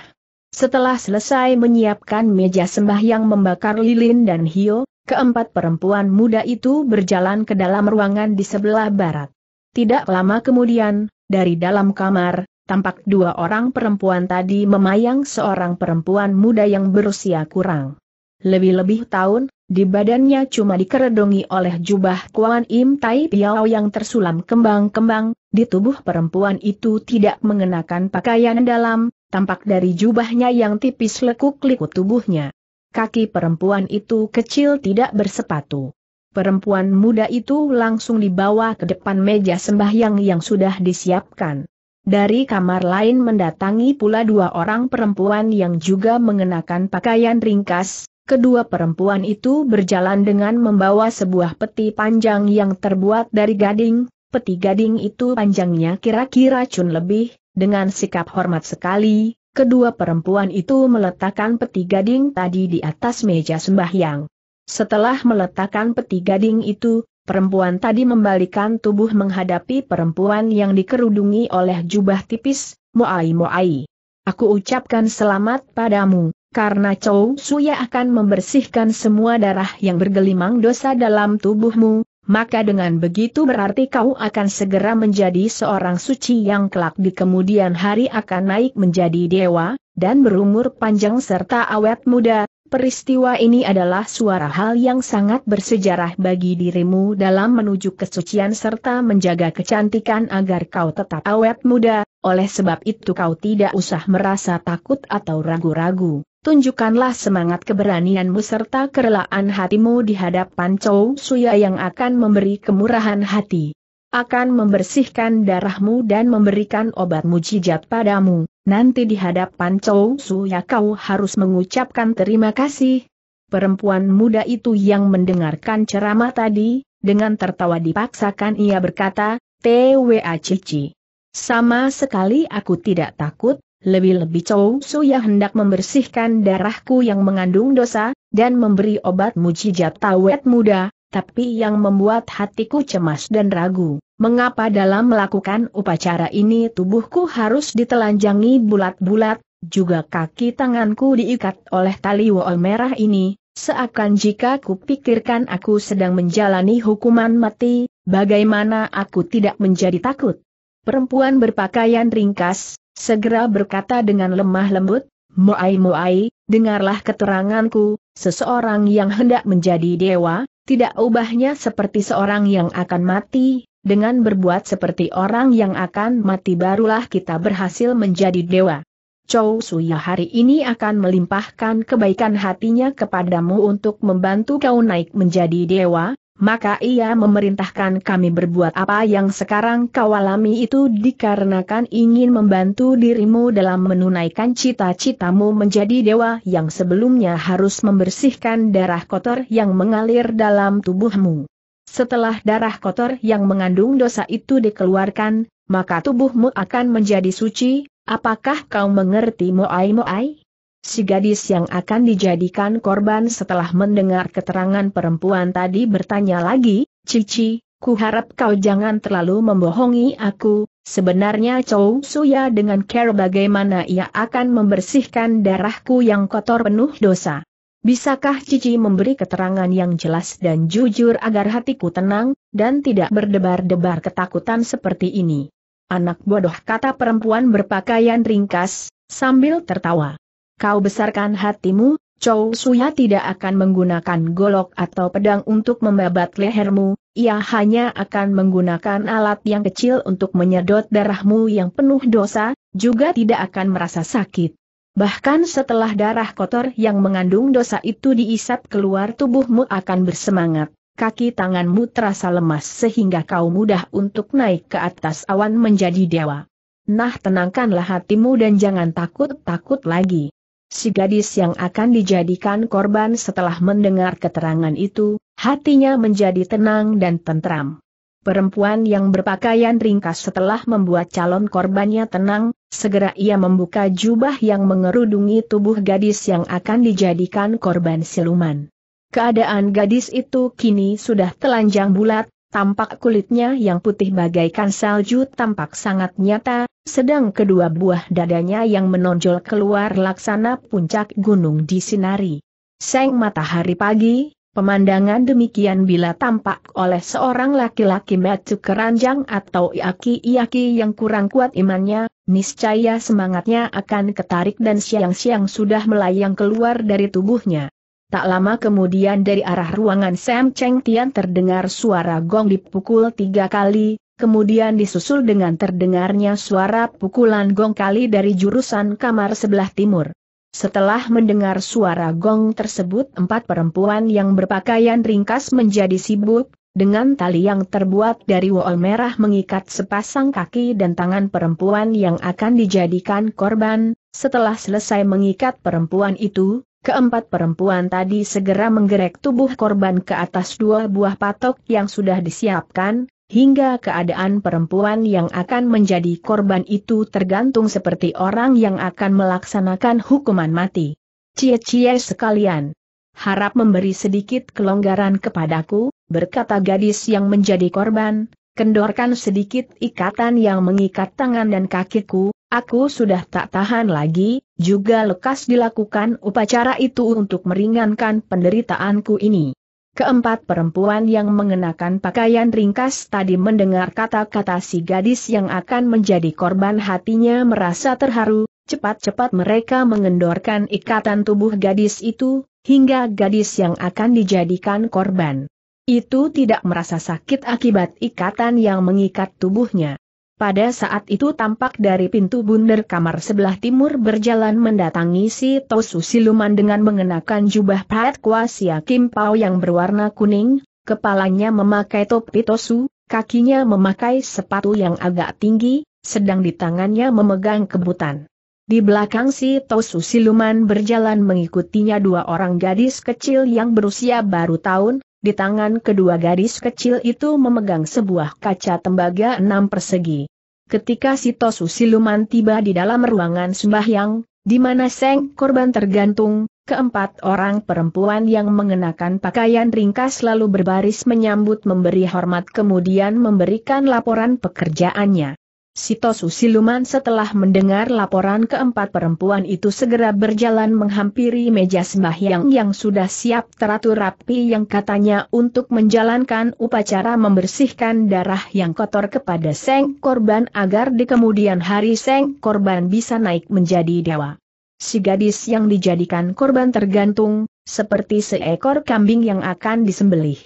Setelah selesai menyiapkan meja sembahyang membakar lilin dan hio, Keempat perempuan muda itu berjalan ke dalam ruangan di sebelah barat. Tidak lama kemudian, dari dalam kamar, tampak dua orang perempuan tadi memayang seorang perempuan muda yang berusia kurang. Lebih-lebih tahun, di badannya cuma dikeredongi oleh jubah Kuan Im Tai Piao yang tersulam kembang-kembang, di tubuh perempuan itu tidak mengenakan pakaian dalam, tampak dari jubahnya yang tipis lekuk likut tubuhnya kaki perempuan itu kecil tidak bersepatu. Perempuan muda itu langsung dibawa ke depan meja sembahyang yang sudah disiapkan. Dari kamar lain mendatangi pula dua orang perempuan yang juga mengenakan pakaian ringkas, kedua perempuan itu berjalan dengan membawa sebuah peti panjang yang terbuat dari gading, peti gading itu panjangnya kira-kira cun lebih, dengan sikap hormat sekali, Kedua perempuan itu meletakkan peti gading tadi di atas meja sembahyang. Setelah meletakkan peti gading itu, perempuan tadi membalikan tubuh menghadapi perempuan yang dikerudungi oleh jubah tipis, Moai Moai. Aku ucapkan selamat padamu, karena Chou Suya akan membersihkan semua darah yang bergelimang dosa dalam tubuhmu, maka dengan begitu berarti kau akan segera menjadi seorang suci yang kelak di kemudian hari akan naik menjadi dewa, dan berumur panjang serta awet muda. Peristiwa ini adalah suara hal yang sangat bersejarah bagi dirimu dalam menuju kesucian serta menjaga kecantikan agar kau tetap awet muda, oleh sebab itu kau tidak usah merasa takut atau ragu-ragu tunjukkanlah semangat keberanianmu serta kerelaan hatimu di hadapan Chou Suya yang akan memberi kemurahan hati. Akan membersihkan darahmu dan memberikan obat mujizat padamu. Nanti di hadapan Chou Suya kau harus mengucapkan terima kasih. Perempuan muda itu yang mendengarkan ceramah tadi, dengan tertawa dipaksakan ia berkata, TWA Cici. Sama sekali aku tidak takut, lebih-lebih Su Suya hendak membersihkan darahku yang mengandung dosa, dan memberi obat mujizat tawet muda, tapi yang membuat hatiku cemas dan ragu. Mengapa dalam melakukan upacara ini tubuhku harus ditelanjangi bulat-bulat, juga kaki tanganku diikat oleh tali wol merah ini, seakan jika kupikirkan aku sedang menjalani hukuman mati, bagaimana aku tidak menjadi takut. Perempuan berpakaian ringkas, Segera berkata dengan lemah lembut, Moai Moai, dengarlah keteranganku, seseorang yang hendak menjadi dewa, tidak ubahnya seperti seorang yang akan mati, dengan berbuat seperti orang yang akan mati barulah kita berhasil menjadi dewa. Chou Suya hari ini akan melimpahkan kebaikan hatinya kepadamu untuk membantu kau naik menjadi dewa, maka ia memerintahkan kami berbuat apa yang sekarang kau alami itu dikarenakan ingin membantu dirimu dalam menunaikan cita-citamu menjadi dewa yang sebelumnya harus membersihkan darah kotor yang mengalir dalam tubuhmu. Setelah darah kotor yang mengandung dosa itu dikeluarkan, maka tubuhmu akan menjadi suci, apakah kau mengerti Moai Moai? Si gadis yang akan dijadikan korban setelah mendengar keterangan perempuan tadi bertanya lagi, Cici, ku harap kau jangan terlalu membohongi aku, sebenarnya Chou Suya dengan care bagaimana ia akan membersihkan darahku yang kotor penuh dosa. Bisakah Cici memberi keterangan yang jelas dan jujur agar hatiku tenang, dan tidak berdebar-debar ketakutan seperti ini? Anak bodoh kata perempuan berpakaian ringkas, sambil tertawa kau besarkan hatimu, Chou Suya tidak akan menggunakan golok atau pedang untuk membabat lehermu, ia hanya akan menggunakan alat yang kecil untuk menyedot darahmu yang penuh dosa, juga tidak akan merasa sakit. Bahkan setelah darah kotor yang mengandung dosa itu diisap keluar tubuhmu akan bersemangat, kaki tanganmu terasa lemas sehingga kau mudah untuk naik ke atas awan menjadi dewa. Nah tenangkanlah hatimu dan jangan takut-takut lagi. Si gadis yang akan dijadikan korban setelah mendengar keterangan itu, hatinya menjadi tenang dan tentram. Perempuan yang berpakaian ringkas setelah membuat calon korbannya tenang, segera ia membuka jubah yang mengerudungi tubuh gadis yang akan dijadikan korban siluman. Keadaan gadis itu kini sudah telanjang bulat, tampak kulitnya yang putih bagaikan salju tampak sangat nyata, sedang kedua buah dadanya yang menonjol keluar laksana puncak gunung di sinari Seng matahari pagi, pemandangan demikian bila tampak oleh seorang laki-laki metu keranjang atau iaki-iaki yang kurang kuat imannya, niscaya semangatnya akan ketarik dan siang-siang sudah melayang keluar dari tubuhnya. Tak lama kemudian dari arah ruangan Sam Cheng Tian terdengar suara gong dipukul tiga kali, kemudian disusul dengan terdengarnya suara pukulan gong kali dari jurusan kamar sebelah timur. Setelah mendengar suara gong tersebut empat perempuan yang berpakaian ringkas menjadi sibuk, dengan tali yang terbuat dari wool merah mengikat sepasang kaki dan tangan perempuan yang akan dijadikan korban, setelah selesai mengikat perempuan itu, Keempat perempuan tadi segera menggerek tubuh korban ke atas dua buah patok yang sudah disiapkan, hingga keadaan perempuan yang akan menjadi korban itu tergantung seperti orang yang akan melaksanakan hukuman mati. Cie-cie sekalian. Harap memberi sedikit kelonggaran kepadaku, berkata gadis yang menjadi korban, kendorkan sedikit ikatan yang mengikat tangan dan kakiku, aku sudah tak tahan lagi, juga lekas dilakukan upacara itu untuk meringankan penderitaanku ini. Keempat perempuan yang mengenakan pakaian ringkas tadi mendengar kata-kata si gadis yang akan menjadi korban hatinya merasa terharu, cepat-cepat mereka mengendorkan ikatan tubuh gadis itu, hingga gadis yang akan dijadikan korban. Itu tidak merasa sakit akibat ikatan yang mengikat tubuhnya. Pada saat itu tampak dari pintu bundar kamar sebelah timur berjalan mendatangi si Tosu Siluman dengan mengenakan jubah pahat kuasia Pao yang berwarna kuning, kepalanya memakai topi Tosu, kakinya memakai sepatu yang agak tinggi, sedang di tangannya memegang kebutan. Di belakang si Tosu Siluman berjalan mengikutinya dua orang gadis kecil yang berusia baru tahun, di tangan kedua gadis kecil itu memegang sebuah kaca tembaga enam persegi. Ketika si Tosu Siluman tiba di dalam ruangan sembahyang, di mana seng korban tergantung, keempat orang perempuan yang mengenakan pakaian ringkas lalu berbaris menyambut memberi hormat kemudian memberikan laporan pekerjaannya. Sitosu Siluman setelah mendengar laporan keempat perempuan itu segera berjalan menghampiri meja sembahyang yang sudah siap teratur rapi yang katanya untuk menjalankan upacara membersihkan darah yang kotor kepada Seng Korban agar di kemudian hari Seng Korban bisa naik menjadi dewa. Si gadis yang dijadikan korban tergantung, seperti seekor kambing yang akan disembelih.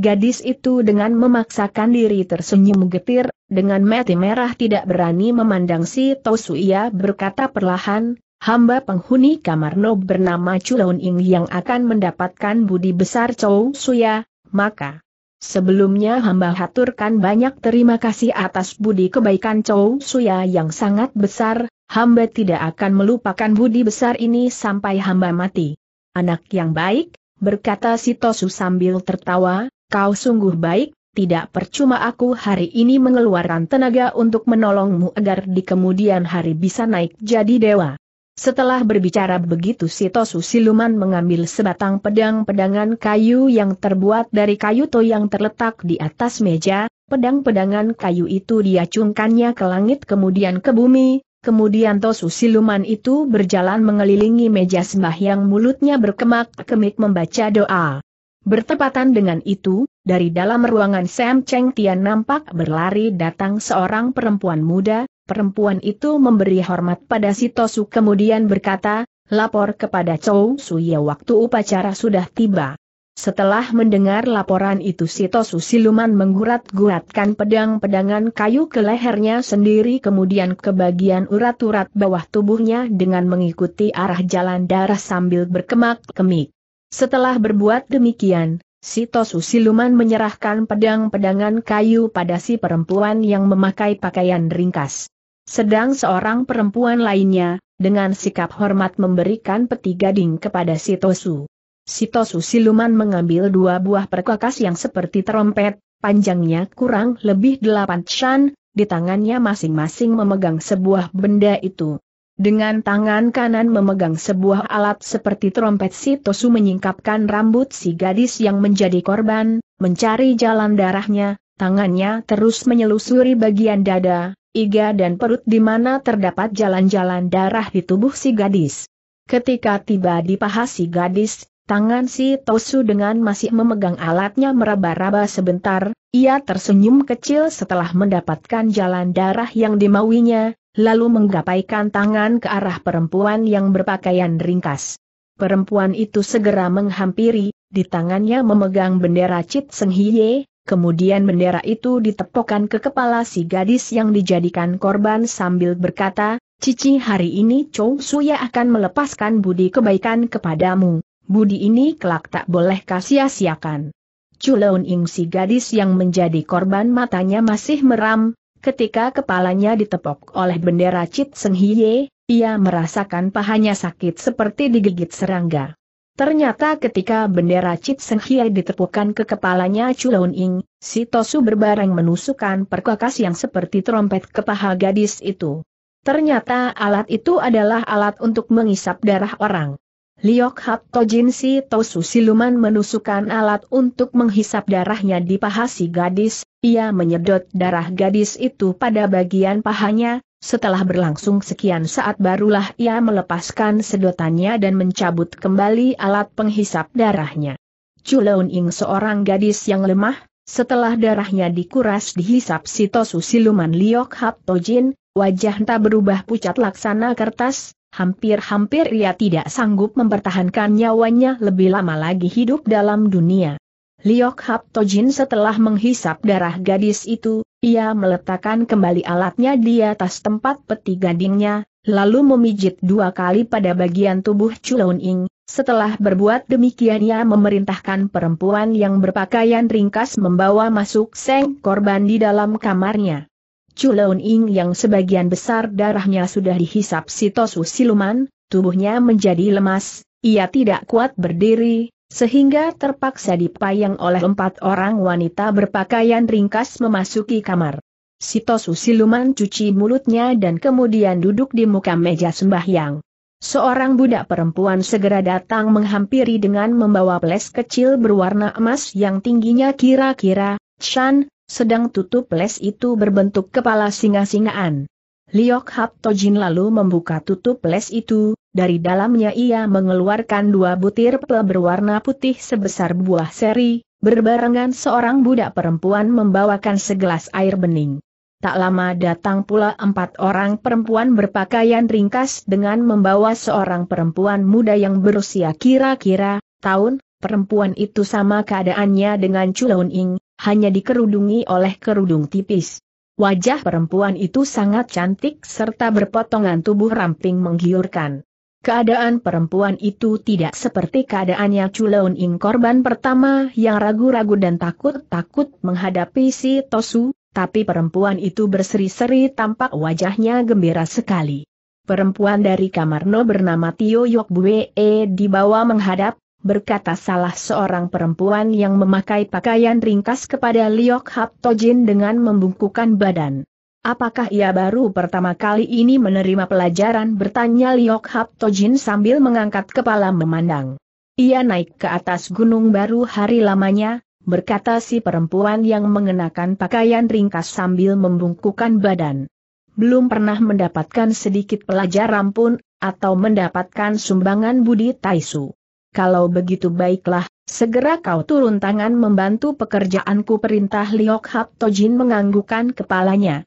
Gadis itu dengan memaksakan diri tersenyum getir, dengan mati merah tidak berani memandang si ia berkata perlahan, hamba penghuni kamar nob bernama Chulon Ing yang akan mendapatkan budi besar Chou Suya, maka sebelumnya hamba haturkan banyak terima kasih atas budi kebaikan Chou Suya yang sangat besar, hamba tidak akan melupakan budi besar ini sampai hamba mati. Anak yang baik, berkata si Tosu sambil tertawa, Kau sungguh baik, tidak percuma aku hari ini mengeluarkan tenaga untuk menolongmu agar di kemudian hari bisa naik jadi dewa. Setelah berbicara begitu Tosu Siluman mengambil sebatang pedang-pedangan kayu yang terbuat dari kayu to yang terletak di atas meja, pedang-pedangan kayu itu diacungkannya ke langit kemudian ke bumi, kemudian Tosu Siluman itu berjalan mengelilingi meja sembah yang mulutnya berkemak-kemik membaca doa. Bertepatan dengan itu, dari dalam ruangan Sam Cheng Tian nampak berlari datang seorang perempuan muda, perempuan itu memberi hormat pada si Tosu kemudian berkata, lapor kepada Chou Suye waktu upacara sudah tiba. Setelah mendengar laporan itu si Tosu siluman menggurat-guratkan pedang-pedangan kayu ke lehernya sendiri kemudian ke bagian urat-urat bawah tubuhnya dengan mengikuti arah jalan darah sambil berkemak-kemik. Setelah berbuat demikian, si Tosu Siluman menyerahkan pedang-pedangan kayu pada si perempuan yang memakai pakaian ringkas. Sedang seorang perempuan lainnya, dengan sikap hormat memberikan peti gading kepada si Tosu. Si Tosu Siluman mengambil dua buah perkakas yang seperti trompet, panjangnya kurang lebih delapan shan, di tangannya masing-masing memegang sebuah benda itu. Dengan tangan kanan memegang sebuah alat seperti trompet si Tosu menyingkapkan rambut si gadis yang menjadi korban, mencari jalan darahnya, tangannya terus menyelusuri bagian dada, iga dan perut di mana terdapat jalan-jalan darah di tubuh si gadis. Ketika tiba di paha si gadis, tangan si Tosu dengan masih memegang alatnya meraba-raba sebentar, ia tersenyum kecil setelah mendapatkan jalan darah yang dimauinya, lalu menggapaikan tangan ke arah perempuan yang berpakaian ringkas. Perempuan itu segera menghampiri, di tangannya memegang bendera Cit Seng Hiye, kemudian bendera itu ditepokkan ke kepala si gadis yang dijadikan korban sambil berkata, Cici hari ini Chou Suya akan melepaskan budi kebaikan kepadamu, budi ini kelak tak boleh kasia-siakan. Chuleun Ing si gadis yang menjadi korban matanya masih meram, Ketika kepalanya ditepok oleh bendera Chit Seng hie, ia merasakan pahanya sakit seperti digigit serangga. Ternyata ketika bendera Chit Seng hie ditepukan ke kepalanya Chulon Ing, si Tosu berbareng menusukkan perkakas yang seperti trompet ke paha gadis itu. Ternyata alat itu adalah alat untuk mengisap darah orang. Liok Hap Tojin si Tosu siluman menusukkan alat untuk menghisap darahnya di paha si gadis, ia menyedot darah gadis itu pada bagian pahanya, setelah berlangsung sekian saat barulah ia melepaskan sedotannya dan mencabut kembali alat penghisap darahnya. Chuleun Ing seorang gadis yang lemah, setelah darahnya dikuras dihisap Sitosu Siluman Liok Hap Tojin, wajah tak berubah pucat laksana kertas, hampir-hampir ia tidak sanggup mempertahankan nyawanya lebih lama lagi hidup dalam dunia. Liok Hap Tojin setelah menghisap darah gadis itu, ia meletakkan kembali alatnya di atas tempat peti gadingnya, lalu memijit dua kali pada bagian tubuh Chulon Ing. Setelah berbuat demikian ia memerintahkan perempuan yang berpakaian ringkas membawa masuk seng korban di dalam kamarnya. Chulon Ing yang sebagian besar darahnya sudah dihisap Sitosu Siluman, tubuhnya menjadi lemas, ia tidak kuat berdiri, sehingga terpaksa dipayang oleh empat orang wanita berpakaian ringkas memasuki kamar. Sitosu siluman cuci mulutnya dan kemudian duduk di muka meja sembahyang. Seorang budak perempuan segera datang menghampiri dengan membawa peles kecil berwarna emas yang tingginya kira-kira, Chan, sedang tutup peles itu berbentuk kepala singa-singaan. Liok Hap Tojin lalu membuka tutup peles itu, dari dalamnya ia mengeluarkan dua butir pel berwarna putih sebesar buah seri, berbarengan seorang budak perempuan membawakan segelas air bening. Tak lama datang pula empat orang perempuan berpakaian ringkas dengan membawa seorang perempuan muda yang berusia kira-kira, tahun, perempuan itu sama keadaannya dengan Chulun Ing, hanya dikerudungi oleh kerudung tipis. Wajah perempuan itu sangat cantik serta berpotongan tubuh ramping menggiurkan. Keadaan perempuan itu tidak seperti keadaannya yang Ing korban pertama yang ragu-ragu dan takut-takut menghadapi si Tosu, tapi perempuan itu berseri-seri tampak wajahnya gembira sekali. Perempuan dari kamar No bernama Tio Yok Bue e dibawa menghadap, berkata salah seorang perempuan yang memakai pakaian ringkas kepada Liok Hap Tojin dengan membungkukan badan. Apakah ia baru pertama kali ini menerima pelajaran bertanya Liok Hap Tojin sambil mengangkat kepala memandang. Ia naik ke atas gunung baru hari lamanya, berkata si perempuan yang mengenakan pakaian ringkas sambil membungkukan badan. Belum pernah mendapatkan sedikit pelajaran pun, atau mendapatkan sumbangan budi Taisu. Kalau begitu baiklah, Segera kau turun tangan membantu pekerjaanku perintah Liok Hap Tojin menganggukkan kepalanya.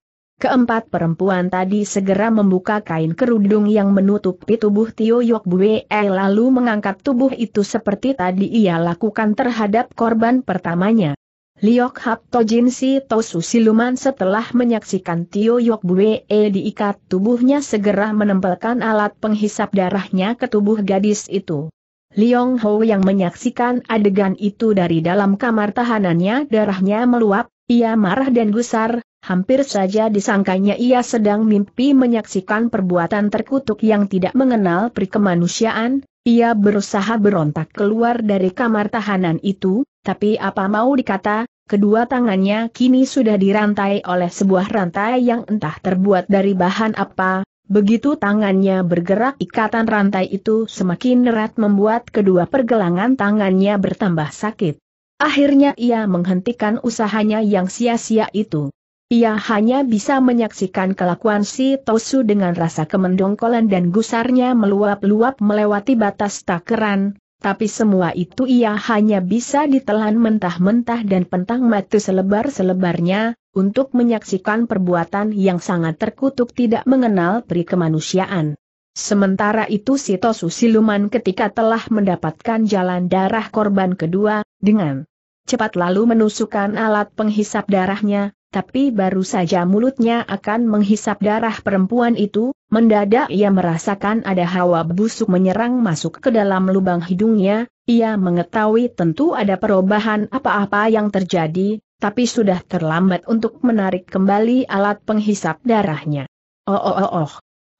Keempat perempuan tadi segera membuka kain kerudung yang menutupi tubuh Tio Yok Bue lalu mengangkat tubuh itu seperti tadi ia lakukan terhadap korban pertamanya. Liok Hap Tojin Si Tosu Siluman setelah menyaksikan Tio Yok Bue diikat tubuhnya segera menempelkan alat penghisap darahnya ke tubuh gadis itu. Liong Ho yang menyaksikan adegan itu dari dalam kamar tahanannya darahnya meluap, ia marah dan gusar, Hampir saja disangkanya ia sedang mimpi menyaksikan perbuatan terkutuk yang tidak mengenal perikemanusiaan, ia berusaha berontak keluar dari kamar tahanan itu, tapi apa mau dikata, kedua tangannya kini sudah dirantai oleh sebuah rantai yang entah terbuat dari bahan apa, begitu tangannya bergerak ikatan rantai itu semakin erat membuat kedua pergelangan tangannya bertambah sakit. Akhirnya ia menghentikan usahanya yang sia-sia itu. Ia hanya bisa menyaksikan kelakuan si Tosu dengan rasa kemendongkolan dan gusarnya meluap-luap melewati batas takeran, tapi semua itu ia hanya bisa ditelan mentah-mentah dan pentang mati selebar-selebarnya, untuk menyaksikan perbuatan yang sangat terkutuk tidak mengenal peri kemanusiaan. Sementara itu si Tosu Siluman ketika telah mendapatkan jalan darah korban kedua, dengan cepat lalu menusukkan alat penghisap darahnya, tapi baru saja mulutnya akan menghisap darah perempuan itu, mendadak ia merasakan ada hawa busuk menyerang masuk ke dalam lubang hidungnya, ia mengetahui tentu ada perubahan apa-apa yang terjadi, tapi sudah terlambat untuk menarik kembali alat penghisap darahnya. Oh oh oh oh,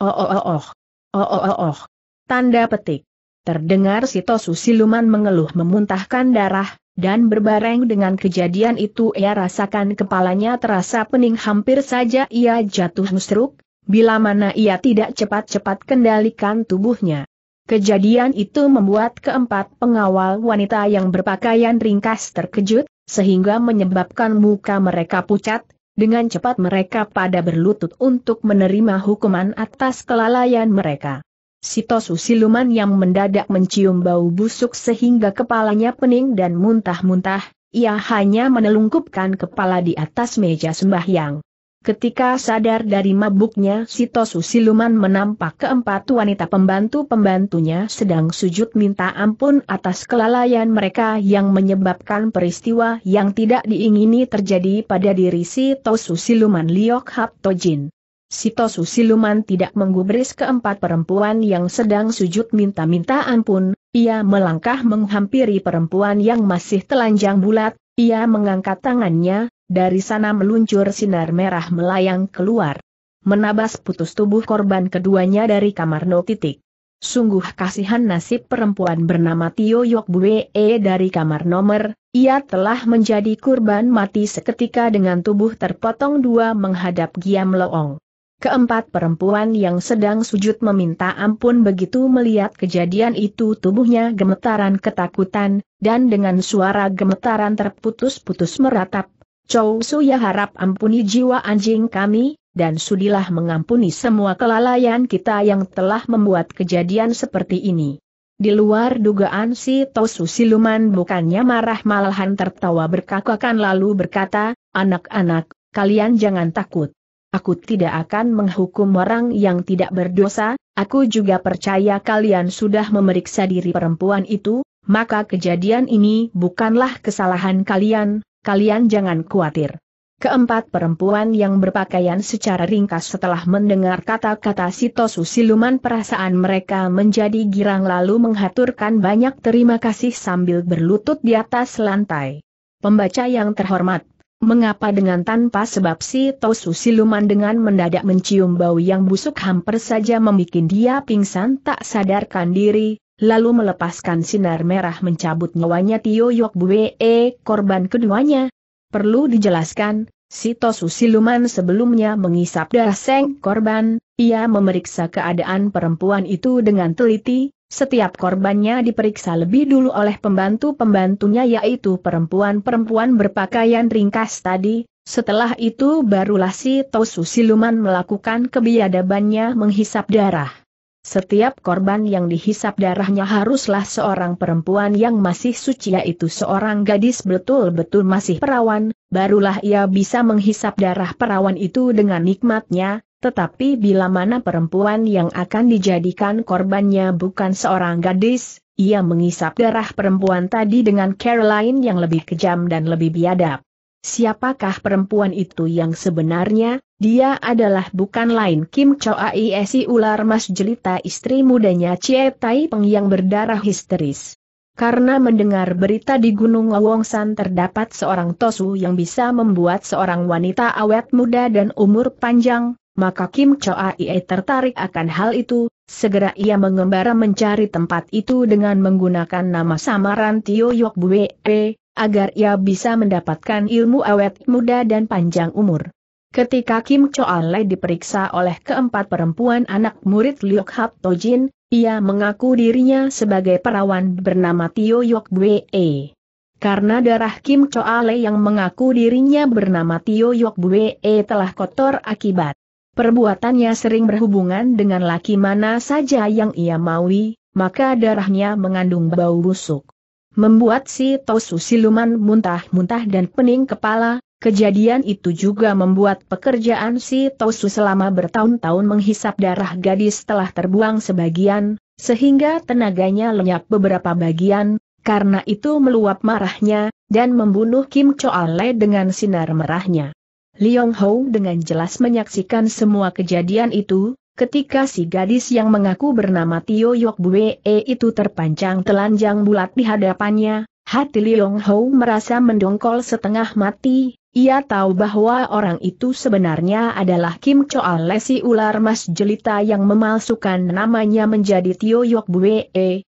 oh oh oh oh, oh oh oh oh, tanda petik. Terdengar Tosu Siluman mengeluh memuntahkan darah, dan berbareng dengan kejadian itu ia rasakan kepalanya terasa pening hampir saja ia jatuh musruk, bila mana ia tidak cepat-cepat kendalikan tubuhnya. Kejadian itu membuat keempat pengawal wanita yang berpakaian ringkas terkejut, sehingga menyebabkan muka mereka pucat, dengan cepat mereka pada berlutut untuk menerima hukuman atas kelalaian mereka. Sitosu siluman yang mendadak mencium bau busuk sehingga kepalanya pening dan muntah-muntah, ia hanya menelungkupkan kepala di atas meja sembahyang. Ketika sadar dari mabuknya Sitosu Siluman menampak keempat wanita pembantu-pembantunya sedang sujud minta ampun atas kelalaian mereka yang menyebabkan peristiwa yang tidak diingini terjadi pada diri Sitosu Siluman Liok Hap Tojin. Sitosu Siluman tidak menggubris keempat perempuan yang sedang sujud minta-minta ampun, ia melangkah menghampiri perempuan yang masih telanjang bulat, ia mengangkat tangannya, dari sana meluncur sinar merah melayang keluar. Menabas putus tubuh korban keduanya dari kamar no titik. Sungguh kasihan nasib perempuan bernama Tio Yok Bue dari kamar nomor, ia telah menjadi kurban mati seketika dengan tubuh terpotong dua menghadap Giam Loong. Keempat perempuan yang sedang sujud meminta ampun begitu melihat kejadian itu tubuhnya gemetaran ketakutan, dan dengan suara gemetaran terputus-putus meratap. Chow ya harap ampuni jiwa anjing kami, dan sudilah mengampuni semua kelalaian kita yang telah membuat kejadian seperti ini. Di luar dugaan si Tosu Siluman bukannya marah malahan tertawa berkakakan lalu berkata, anak-anak, kalian jangan takut. Aku tidak akan menghukum orang yang tidak berdosa, aku juga percaya kalian sudah memeriksa diri perempuan itu, maka kejadian ini bukanlah kesalahan kalian, kalian jangan khawatir. Keempat perempuan yang berpakaian secara ringkas setelah mendengar kata-kata Sitosu siluman perasaan mereka menjadi girang lalu menghaturkan banyak terima kasih sambil berlutut di atas lantai. Pembaca yang terhormat, Mengapa dengan tanpa sebab si Tosu siluman dengan mendadak mencium bau yang busuk hampir saja membuat dia pingsan tak sadarkan diri, lalu melepaskan sinar merah mencabut nyawanya Tio Yok Bue, korban keduanya. Perlu dijelaskan, si Tosu siluman sebelumnya mengisap darah seng korban, ia memeriksa keadaan perempuan itu dengan teliti, setiap korbannya diperiksa lebih dulu oleh pembantu-pembantunya yaitu perempuan-perempuan berpakaian ringkas tadi, setelah itu barulah si Tosu Siluman melakukan kebiadabannya menghisap darah. Setiap korban yang dihisap darahnya haruslah seorang perempuan yang masih suci yaitu seorang gadis betul-betul masih perawan, barulah ia bisa menghisap darah perawan itu dengan nikmatnya, tetapi bila mana perempuan yang akan dijadikan korbannya bukan seorang gadis, ia mengisap darah perempuan tadi dengan Caroline yang lebih kejam dan lebih biadab. Siapakah perempuan itu yang sebenarnya? Dia adalah bukan lain Kim Choai si ular mas jelita istri mudanya Chie Tai Peng yang berdarah histeris. Karena mendengar berita di Gunung Wongsan terdapat seorang tosu yang bisa membuat seorang wanita awet muda dan umur panjang, maka Kim Choa Ie tertarik akan hal itu, segera ia mengembara mencari tempat itu dengan menggunakan nama samaran Tio Yok Bue, e, agar ia bisa mendapatkan ilmu awet muda dan panjang umur. Ketika Kim Choa Lai diperiksa oleh keempat perempuan anak murid Liu Hap Tojin, ia mengaku dirinya sebagai perawan bernama Tio Yok Bue. e. Karena darah Kim Choa Lei yang mengaku dirinya bernama Tio Yok Bue e telah kotor akibat Perbuatannya sering berhubungan dengan laki mana saja yang ia maui, maka darahnya mengandung bau busuk. Membuat si Tosu siluman muntah-muntah dan pening kepala, kejadian itu juga membuat pekerjaan si Tosu selama bertahun-tahun menghisap darah gadis telah terbuang sebagian, sehingga tenaganya lenyap beberapa bagian, karena itu meluap marahnya, dan membunuh Kim Choale dengan sinar merahnya. Liong Hou dengan jelas menyaksikan semua kejadian itu, ketika si gadis yang mengaku bernama Tio Yok Bue itu terpanjang telanjang bulat di hadapannya, hati Liong Hou merasa mendongkol setengah mati, ia tahu bahwa orang itu sebenarnya adalah Kim Choal Lesi ular mas jelita yang memalsukan namanya menjadi Tio Yok Bue,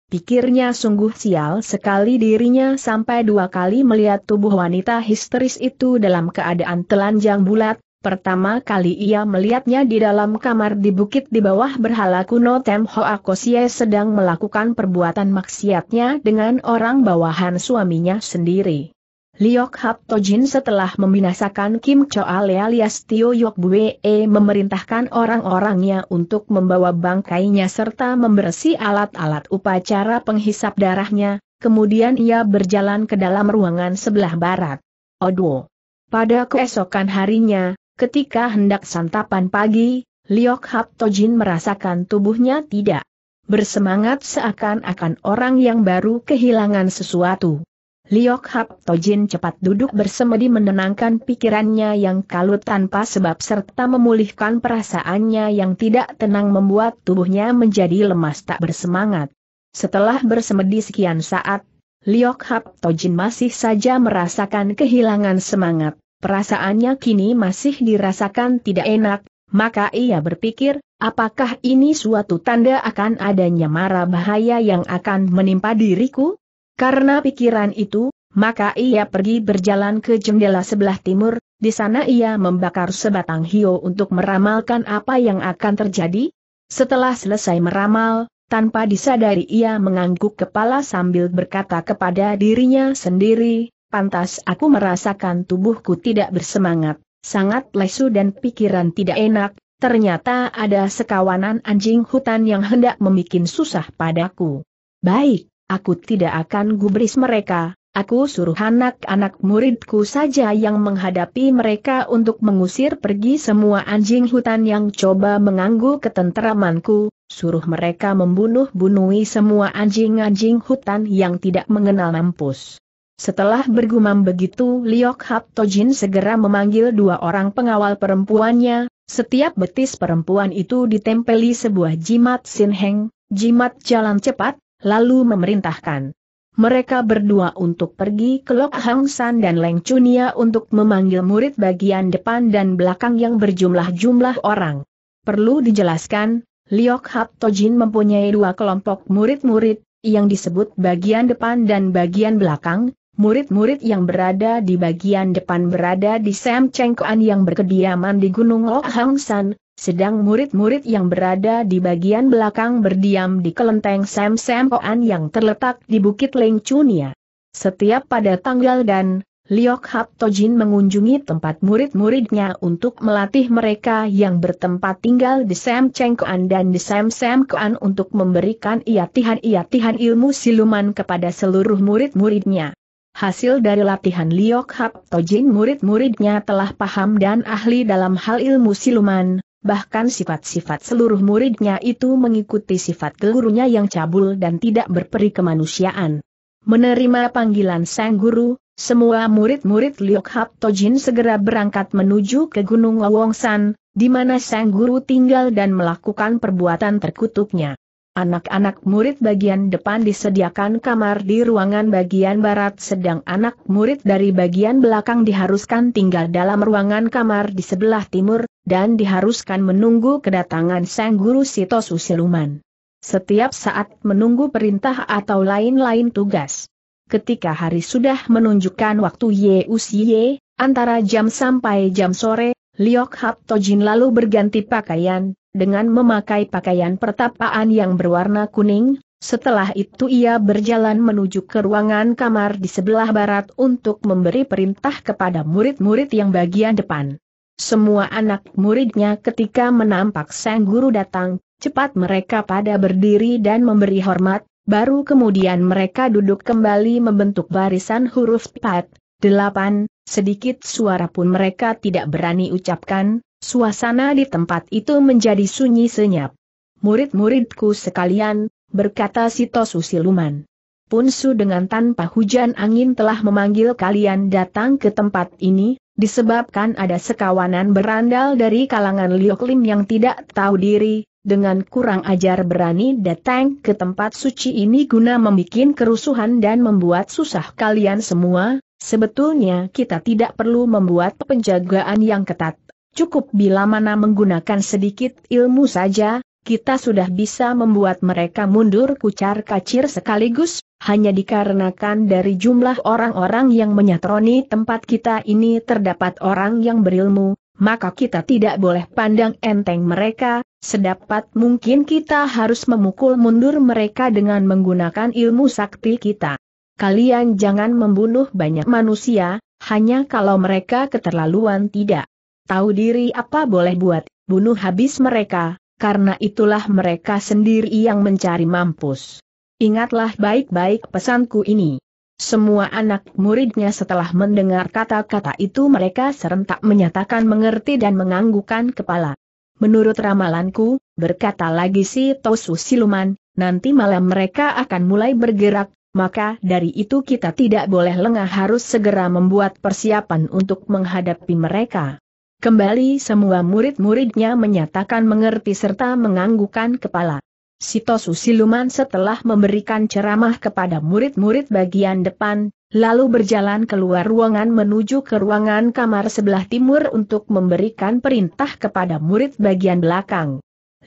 Pikirnya sungguh sial sekali dirinya sampai dua kali melihat tubuh wanita histeris itu dalam keadaan telanjang bulat, pertama kali ia melihatnya di dalam kamar di bukit di bawah berhala kuno Tem Hoa sedang melakukan perbuatan maksiatnya dengan orang bawahan suaminya sendiri. Liok Hap Tojin setelah membinasakan Kim Choa Choal alias Tio Yok Bue memerintahkan orang-orangnya untuk membawa bangkainya serta membersih alat-alat upacara penghisap darahnya, kemudian ia berjalan ke dalam ruangan sebelah barat. Odo. Pada keesokan harinya, ketika hendak santapan pagi, Liok Hap Tojin merasakan tubuhnya tidak bersemangat seakan-akan orang yang baru kehilangan sesuatu. Liok Hap Tojin cepat duduk bersemedi menenangkan pikirannya yang kalut tanpa sebab serta memulihkan perasaannya yang tidak tenang membuat tubuhnya menjadi lemas tak bersemangat. Setelah bersemedi sekian saat, Liok Hap Tojin masih saja merasakan kehilangan semangat, perasaannya kini masih dirasakan tidak enak, maka ia berpikir, apakah ini suatu tanda akan adanya mara bahaya yang akan menimpa diriku? Karena pikiran itu, maka ia pergi berjalan ke jendela sebelah timur, di sana ia membakar sebatang hio untuk meramalkan apa yang akan terjadi. Setelah selesai meramal, tanpa disadari ia mengangguk kepala sambil berkata kepada dirinya sendiri, pantas aku merasakan tubuhku tidak bersemangat, sangat lesu dan pikiran tidak enak, ternyata ada sekawanan anjing hutan yang hendak memikin susah padaku. Baik, Aku tidak akan gubris mereka, Aku suruh anak-anak muridku saja yang menghadapi mereka untuk mengusir pergi semua anjing hutan yang coba mengganggu ketenteramanku, suruh mereka membunuh bunuhi semua anjing-anjing hutan yang tidak mengenal mampus. Setelah bergumam begitu Liok Hap Tojin segera memanggil dua orang pengawal perempuannya, setiap betis perempuan itu ditempeli sebuah jimat sinheng, jimat jalan cepat, lalu memerintahkan mereka berdua untuk pergi ke Lok Hang San dan Leng Chunia untuk memanggil murid bagian depan dan belakang yang berjumlah-jumlah orang. Perlu dijelaskan, Liok Hap Tojin mempunyai dua kelompok murid-murid, yang disebut bagian depan dan bagian belakang, murid-murid yang berada di bagian depan berada di Sam Cheng Kuan yang berkediaman di Gunung Lok Hang San, sedang murid-murid yang berada di bagian belakang berdiam di kelenteng Sam Sam Koan yang terletak di Bukit Leng Chunia. Setiap pada tanggal dan Liok Hap Tojin mengunjungi tempat murid-muridnya untuk melatih mereka yang bertempat tinggal di Sam Chengkoan dan di Sam Sam Koan untuk memberikan iatihan-iatihan ilmu siluman kepada seluruh murid-muridnya. Hasil dari latihan Liok Hap Tojin murid-muridnya telah paham dan ahli dalam hal ilmu siluman, bahkan sifat-sifat seluruh muridnya itu mengikuti sifat gurunya yang cabul dan tidak berperi kemanusiaan. Menerima panggilan sang guru, semua murid-murid Liok Hap Tojin segera berangkat menuju ke Gunung Lawongsan, di mana sang guru tinggal dan melakukan perbuatan terkutuknya. Anak-anak murid bagian depan disediakan kamar di ruangan bagian barat sedang anak murid dari bagian belakang diharuskan tinggal dalam ruangan kamar di sebelah timur, dan diharuskan menunggu kedatangan sang guru Sitosu Siluman. Setiap saat menunggu perintah atau lain-lain tugas. Ketika hari sudah menunjukkan waktu Yeusye, antara jam sampai jam sore, Liok Hap Tojin lalu berganti pakaian, dengan memakai pakaian pertapaan yang berwarna kuning, setelah itu ia berjalan menuju ke ruangan kamar di sebelah barat untuk memberi perintah kepada murid-murid yang bagian depan. Semua anak muridnya ketika menampak sang guru datang, cepat mereka pada berdiri dan memberi hormat, baru kemudian mereka duduk kembali membentuk barisan huruf pat, delapan, sedikit suara pun mereka tidak berani ucapkan, suasana di tempat itu menjadi sunyi senyap. Murid-muridku sekalian, berkata Sito Susiluman. Punsu dengan tanpa hujan angin telah memanggil kalian datang ke tempat ini, Disebabkan ada sekawanan berandal dari kalangan Lioklim yang tidak tahu diri, dengan kurang ajar berani datang ke tempat suci ini guna membuat kerusuhan dan membuat susah kalian semua, sebetulnya kita tidak perlu membuat penjagaan yang ketat. Cukup bila mana menggunakan sedikit ilmu saja, kita sudah bisa membuat mereka mundur kucar kacir sekaligus, hanya dikarenakan dari jumlah orang-orang yang menyatroni tempat kita ini terdapat orang yang berilmu, maka kita tidak boleh pandang enteng mereka, sedapat mungkin kita harus memukul mundur mereka dengan menggunakan ilmu sakti kita. Kalian jangan membunuh banyak manusia, hanya kalau mereka keterlaluan tidak. Tahu diri apa boleh buat, bunuh habis mereka, karena itulah mereka sendiri yang mencari mampus. Ingatlah baik-baik pesanku ini. Semua anak muridnya setelah mendengar kata-kata itu mereka serentak menyatakan mengerti dan menganggukan kepala. Menurut ramalanku, berkata lagi si Tosu Siluman, nanti malam mereka akan mulai bergerak, maka dari itu kita tidak boleh lengah harus segera membuat persiapan untuk menghadapi mereka. Kembali semua murid-muridnya menyatakan mengerti serta menganggukan kepala. Sitosu Siluman setelah memberikan ceramah kepada murid-murid bagian depan, lalu berjalan keluar ruangan menuju ke ruangan kamar sebelah timur untuk memberikan perintah kepada murid bagian belakang.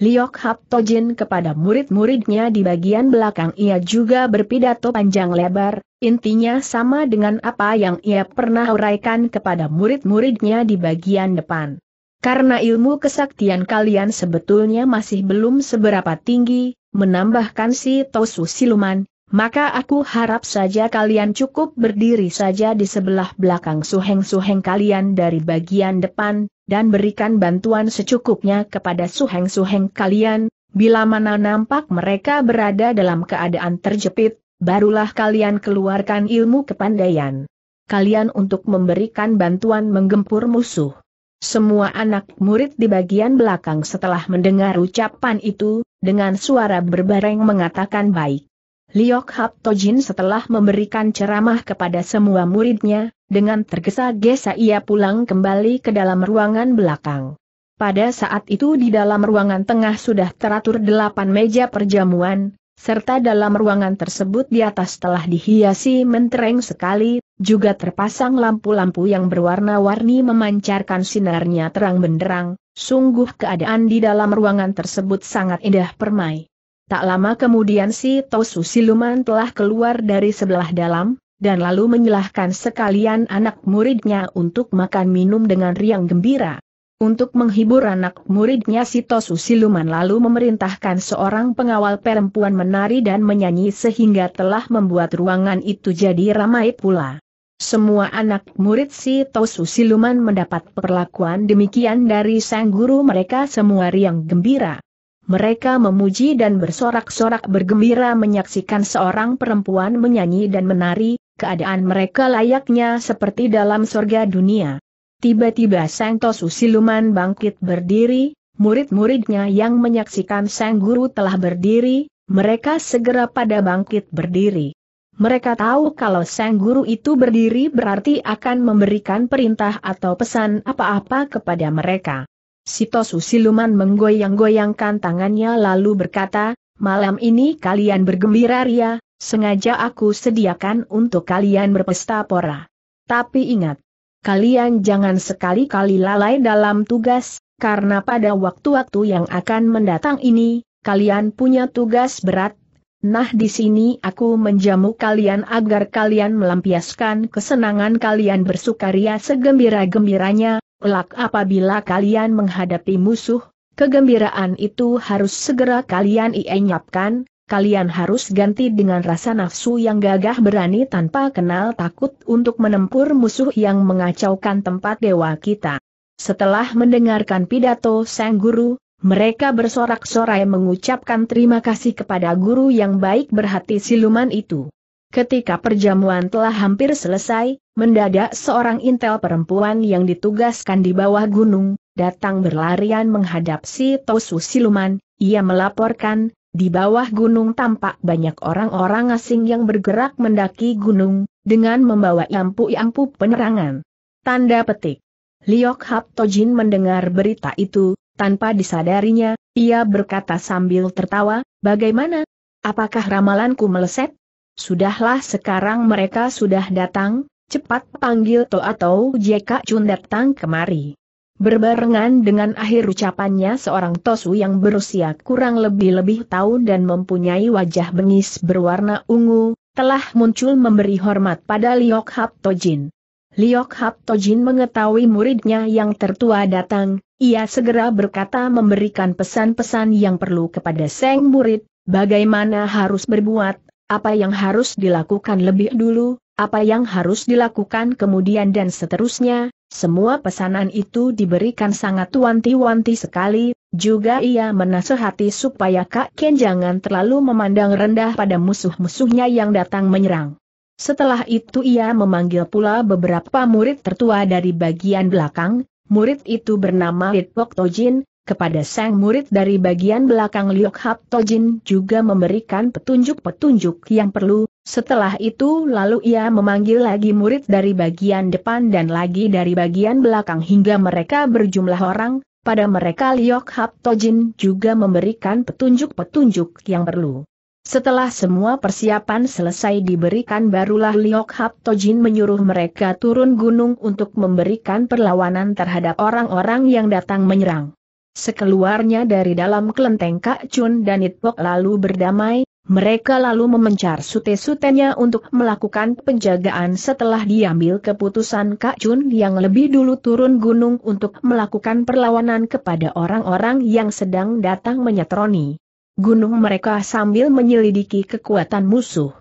Liok Hap Tojin kepada murid-muridnya di bagian belakang ia juga berpidato panjang lebar, intinya sama dengan apa yang ia pernah uraikan kepada murid-muridnya di bagian depan. Karena ilmu kesaktian kalian sebetulnya masih belum seberapa tinggi, menambahkan si Tosu Siluman, maka aku harap saja kalian cukup berdiri saja di sebelah belakang suheng-suheng kalian dari bagian depan, dan berikan bantuan secukupnya kepada suheng-suheng kalian, bila mana nampak mereka berada dalam keadaan terjepit, barulah kalian keluarkan ilmu kepandaian. Kalian untuk memberikan bantuan menggempur musuh. Semua anak murid di bagian belakang setelah mendengar ucapan itu, dengan suara berbareng mengatakan baik. Liok Hap Tojin setelah memberikan ceramah kepada semua muridnya, dengan tergesa-gesa ia pulang kembali ke dalam ruangan belakang. Pada saat itu di dalam ruangan tengah sudah teratur delapan meja perjamuan, serta dalam ruangan tersebut di atas telah dihiasi mentereng sekali, juga terpasang lampu-lampu yang berwarna-warni memancarkan sinarnya terang benderang, sungguh keadaan di dalam ruangan tersebut sangat indah permai. Tak lama kemudian si Tosu Siluman telah keluar dari sebelah dalam, dan lalu menyilahkan sekalian anak muridnya untuk makan minum dengan riang gembira. Untuk menghibur anak muridnya si Tosu Siluman lalu memerintahkan seorang pengawal perempuan menari dan menyanyi sehingga telah membuat ruangan itu jadi ramai pula. Semua anak murid si Tosu Siluman mendapat perlakuan demikian dari sang guru mereka semua riang gembira mereka memuji dan bersorak-sorak bergembira menyaksikan seorang perempuan menyanyi dan menari, keadaan mereka layaknya seperti dalam surga dunia. Tiba-tiba Sang Tosu Siluman bangkit berdiri, murid-muridnya yang menyaksikan Sang Guru telah berdiri, mereka segera pada bangkit berdiri. Mereka tahu kalau Sang Guru itu berdiri berarti akan memberikan perintah atau pesan apa-apa kepada mereka. Sitosu siluman menggoyang-goyangkan tangannya lalu berkata, malam ini kalian bergembira ria, sengaja aku sediakan untuk kalian berpesta pora. Tapi ingat, kalian jangan sekali-kali lalai dalam tugas, karena pada waktu-waktu yang akan mendatang ini, kalian punya tugas berat Nah di sini aku menjamu kalian agar kalian melampiaskan kesenangan kalian bersukaria segembira-gembiranya, Kelak apabila kalian menghadapi musuh, kegembiraan itu harus segera kalian ienyapkan, kalian harus ganti dengan rasa nafsu yang gagah berani tanpa kenal takut untuk menempur musuh yang mengacaukan tempat dewa kita. Setelah mendengarkan pidato sang guru, mereka bersorak-sorai mengucapkan terima kasih kepada guru yang baik berhati siluman itu. Ketika perjamuan telah hampir selesai, mendadak seorang intel perempuan yang ditugaskan di bawah gunung, datang berlarian menghadap si Tosu Siluman, ia melaporkan, di bawah gunung tampak banyak orang-orang asing yang bergerak mendaki gunung, dengan membawa ampu-ampu penerangan. Tanda petik. Liok Hap Tojin mendengar berita itu, tanpa disadarinya, ia berkata sambil tertawa, bagaimana? Apakah ramalanku meleset? Sudahlah sekarang mereka sudah datang, cepat panggil To atau JK Chun datang kemari. Berbarengan dengan akhir ucapannya seorang Tosu yang berusia kurang lebih-lebih tahun dan mempunyai wajah bengis berwarna ungu, telah muncul memberi hormat pada Liok Hap Tojin. Liok Hap Tojin mengetahui muridnya yang tertua datang, ia segera berkata memberikan pesan-pesan yang perlu kepada sang murid, bagaimana harus berbuat, apa yang harus dilakukan lebih dulu, apa yang harus dilakukan kemudian dan seterusnya, semua pesanan itu diberikan sangat wanti-wanti sekali, juga ia menasehati supaya Kak Ken jangan terlalu memandang rendah pada musuh-musuhnya yang datang menyerang. Setelah itu ia memanggil pula beberapa murid tertua dari bagian belakang, murid itu bernama Ritpok Tojin, kepada sang murid dari bagian belakang Liok Hap Tojin juga memberikan petunjuk-petunjuk yang perlu, setelah itu lalu ia memanggil lagi murid dari bagian depan dan lagi dari bagian belakang hingga mereka berjumlah orang, pada mereka Liok Hap Tojin juga memberikan petunjuk-petunjuk yang perlu. Setelah semua persiapan selesai diberikan barulah Liok Hap Tojin menyuruh mereka turun gunung untuk memberikan perlawanan terhadap orang-orang yang datang menyerang. Sekeluarnya dari dalam kelenteng Kak Chun dan Itbok lalu berdamai, mereka lalu memencar sute-sutenya untuk melakukan penjagaan setelah diambil keputusan Kak Chun yang lebih dulu turun gunung untuk melakukan perlawanan kepada orang-orang yang sedang datang menyetroni gunung mereka sambil menyelidiki kekuatan musuh.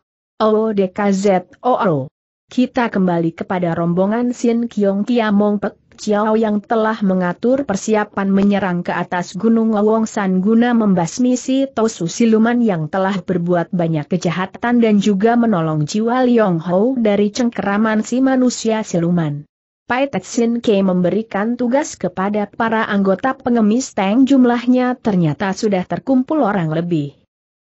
oh. oh, oh. Kita kembali kepada rombongan Sin Kiong Kiamong Pek Chiao yang telah mengatur persiapan menyerang ke atas Gunung Lawongsan guna membasmi si Tosu Siluman yang telah berbuat banyak kejahatan dan juga menolong jiwa Liong Ho dari cengkeraman si manusia siluman. Pai Tetsin Ke memberikan tugas kepada para anggota pengemis tank jumlahnya ternyata sudah terkumpul orang lebih.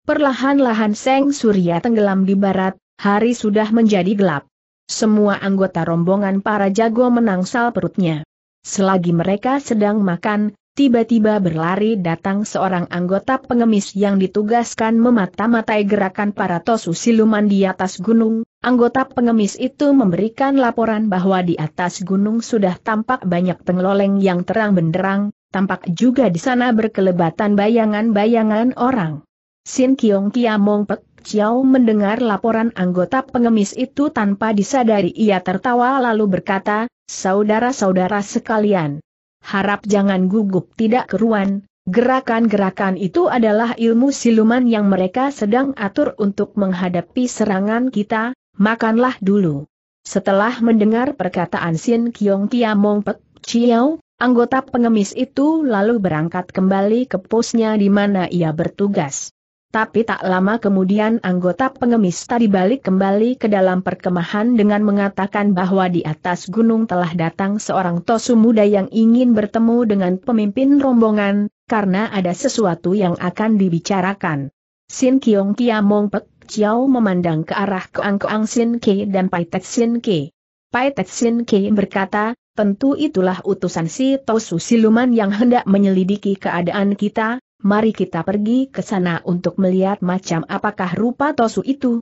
Perlahan-lahan Seng Surya tenggelam di barat, hari sudah menjadi gelap. Semua anggota rombongan para jago menangsal perutnya. Selagi mereka sedang makan, tiba-tiba berlari datang seorang anggota pengemis yang ditugaskan memata-matai gerakan para tosu siluman di atas gunung. Anggota pengemis itu memberikan laporan bahwa di atas gunung sudah tampak banyak tenggoleng yang terang benderang, tampak juga di sana berkelebatan bayangan-bayangan orang. Sin Kiong Kia Pek Xiao mendengar laporan anggota pengemis itu tanpa disadari ia tertawa lalu berkata, saudara-saudara sekalian. Harap jangan gugup tidak keruan, gerakan-gerakan itu adalah ilmu siluman yang mereka sedang atur untuk menghadapi serangan kita, makanlah dulu. Setelah mendengar perkataan Sin Kiong Tiamong Pek Chiao, anggota pengemis itu lalu berangkat kembali ke posnya di mana ia bertugas tapi tak lama kemudian anggota pengemis tadi balik kembali ke dalam perkemahan dengan mengatakan bahwa di atas gunung telah datang seorang tosu muda yang ingin bertemu dengan pemimpin rombongan, karena ada sesuatu yang akan dibicarakan. Sin Kiong Kia Mong Pek Chiao memandang ke arah Keang Keang Sin Ke dan Pai Tek Sin Ke. Pai Tek Sin Ke berkata, tentu itulah utusan si Tosu Siluman yang hendak menyelidiki keadaan kita, mari kita pergi ke sana untuk melihat macam apakah rupa Tosu itu.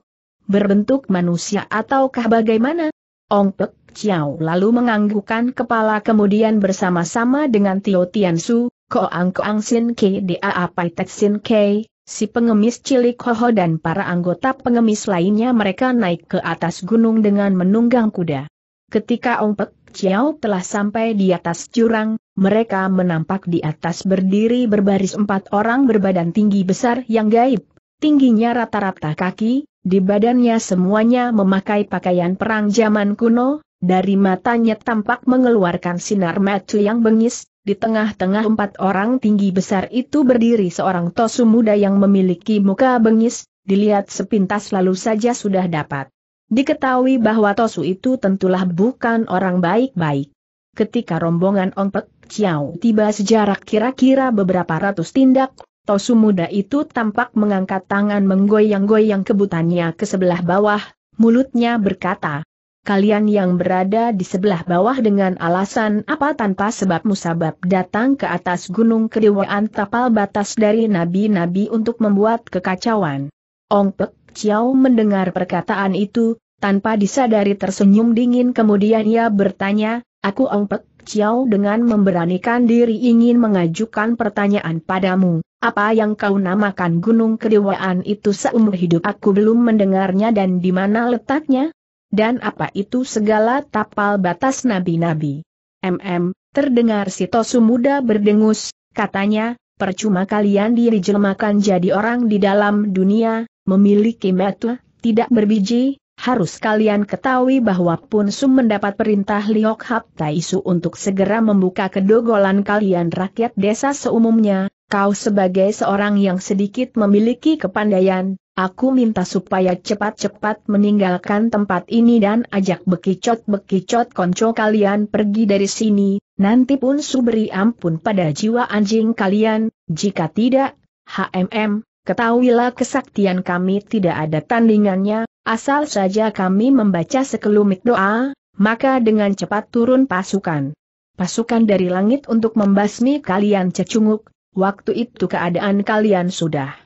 Berbentuk manusia ataukah bagaimana? Ong Pek Chiao lalu menganggukkan kepala kemudian bersama-sama dengan Tio Tian Ang Koang Koang Sin Ke Daa Pai Tek Sin Ke, si pengemis cilik Ho Ho dan para anggota pengemis lainnya mereka naik ke atas gunung dengan menunggang kuda. Ketika Ong Pek Chiao telah sampai di atas jurang, mereka menampak di atas berdiri berbaris empat orang berbadan tinggi besar yang gaib. Tingginya rata-rata kaki, di badannya semuanya memakai pakaian perang zaman kuno, dari matanya tampak mengeluarkan sinar mata yang bengis, di tengah-tengah empat orang tinggi besar itu berdiri seorang tosu muda yang memiliki muka bengis, dilihat sepintas lalu saja sudah dapat. Diketahui bahwa tosu itu tentulah bukan orang baik-baik. Ketika rombongan Ong Ciao tiba sejarak kira-kira beberapa ratus tindak, Tosu muda itu tampak mengangkat tangan menggoyang-goyang kebutannya ke sebelah bawah, mulutnya berkata, Kalian yang berada di sebelah bawah dengan alasan apa tanpa sebab musabab datang ke atas gunung kedewaan tapal batas dari nabi-nabi untuk membuat kekacauan. Ong Pek Ciao mendengar perkataan itu, tanpa disadari tersenyum dingin kemudian ia bertanya, Aku Ong Pek Chiao dengan memberanikan diri ingin mengajukan pertanyaan padamu. Apa yang kau namakan gunung kedewaan itu seumur hidup aku belum mendengarnya dan di mana letaknya? Dan apa itu segala tapal batas nabi-nabi? MM, terdengar si Tosu muda berdengus, katanya, percuma kalian diri jelmakan jadi orang di dalam dunia, memiliki metu, tidak berbiji, harus kalian ketahui bahwa Pun Sum mendapat perintah Liok Hap Taisu untuk segera membuka kedogolan kalian rakyat desa seumumnya, kau sebagai seorang yang sedikit memiliki kepandaian, aku minta supaya cepat-cepat meninggalkan tempat ini dan ajak bekicot-bekicot konco kalian pergi dari sini, nanti pun beri ampun pada jiwa anjing kalian, jika tidak, HMM, Ketahuilah kesaktian kami tidak ada tandingannya, Asal saja kami membaca sekelumit doa, maka dengan cepat turun pasukan. Pasukan dari langit untuk membasmi kalian cecunguk, waktu itu keadaan kalian sudah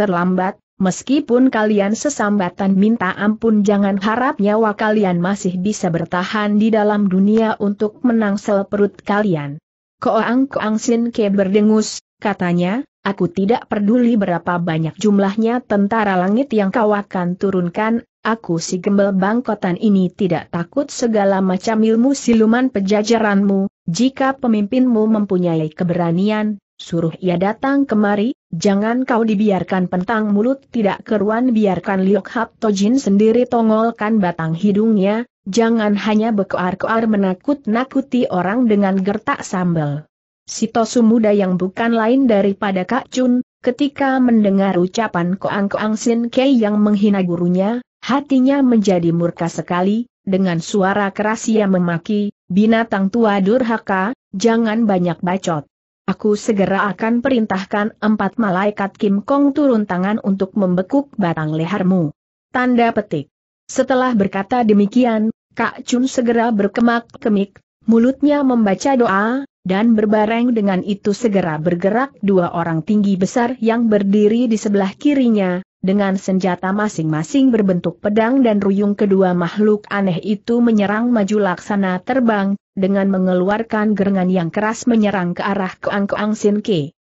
terlambat, meskipun kalian sesambatan minta ampun jangan harap nyawa kalian masih bisa bertahan di dalam dunia untuk menangsel perut kalian. Koang Koang Sin Ke berdengus, katanya, Aku tidak peduli berapa banyak jumlahnya tentara langit yang kau akan turunkan, aku si gembel bangkotan ini tidak takut segala macam ilmu siluman pejajaranmu, jika pemimpinmu mempunyai keberanian, suruh ia datang kemari, jangan kau dibiarkan pentang mulut tidak keruan biarkan Liok Hap Tojin sendiri tongolkan batang hidungnya, jangan hanya bekuar-kuar menakut-nakuti orang dengan gertak sambal. Si Tosu muda yang bukan lain daripada Kak Chun, ketika mendengar ucapan Koang Koang Sin Kei yang menghina gurunya, hatinya menjadi murka sekali, dengan suara keras ia memaki, binatang tua durhaka, jangan banyak bacot. Aku segera akan perintahkan empat malaikat Kim Kong turun tangan untuk membekuk batang lehermu. Tanda petik. Setelah berkata demikian, Kak Chun segera berkemak-kemik, mulutnya membaca doa, dan berbareng dengan itu segera bergerak dua orang tinggi besar yang berdiri di sebelah kirinya, dengan senjata masing-masing berbentuk pedang dan ruyung kedua makhluk aneh itu menyerang maju laksana terbang, dengan mengeluarkan gerangan yang keras menyerang ke arah Keang Keang Sin Ke.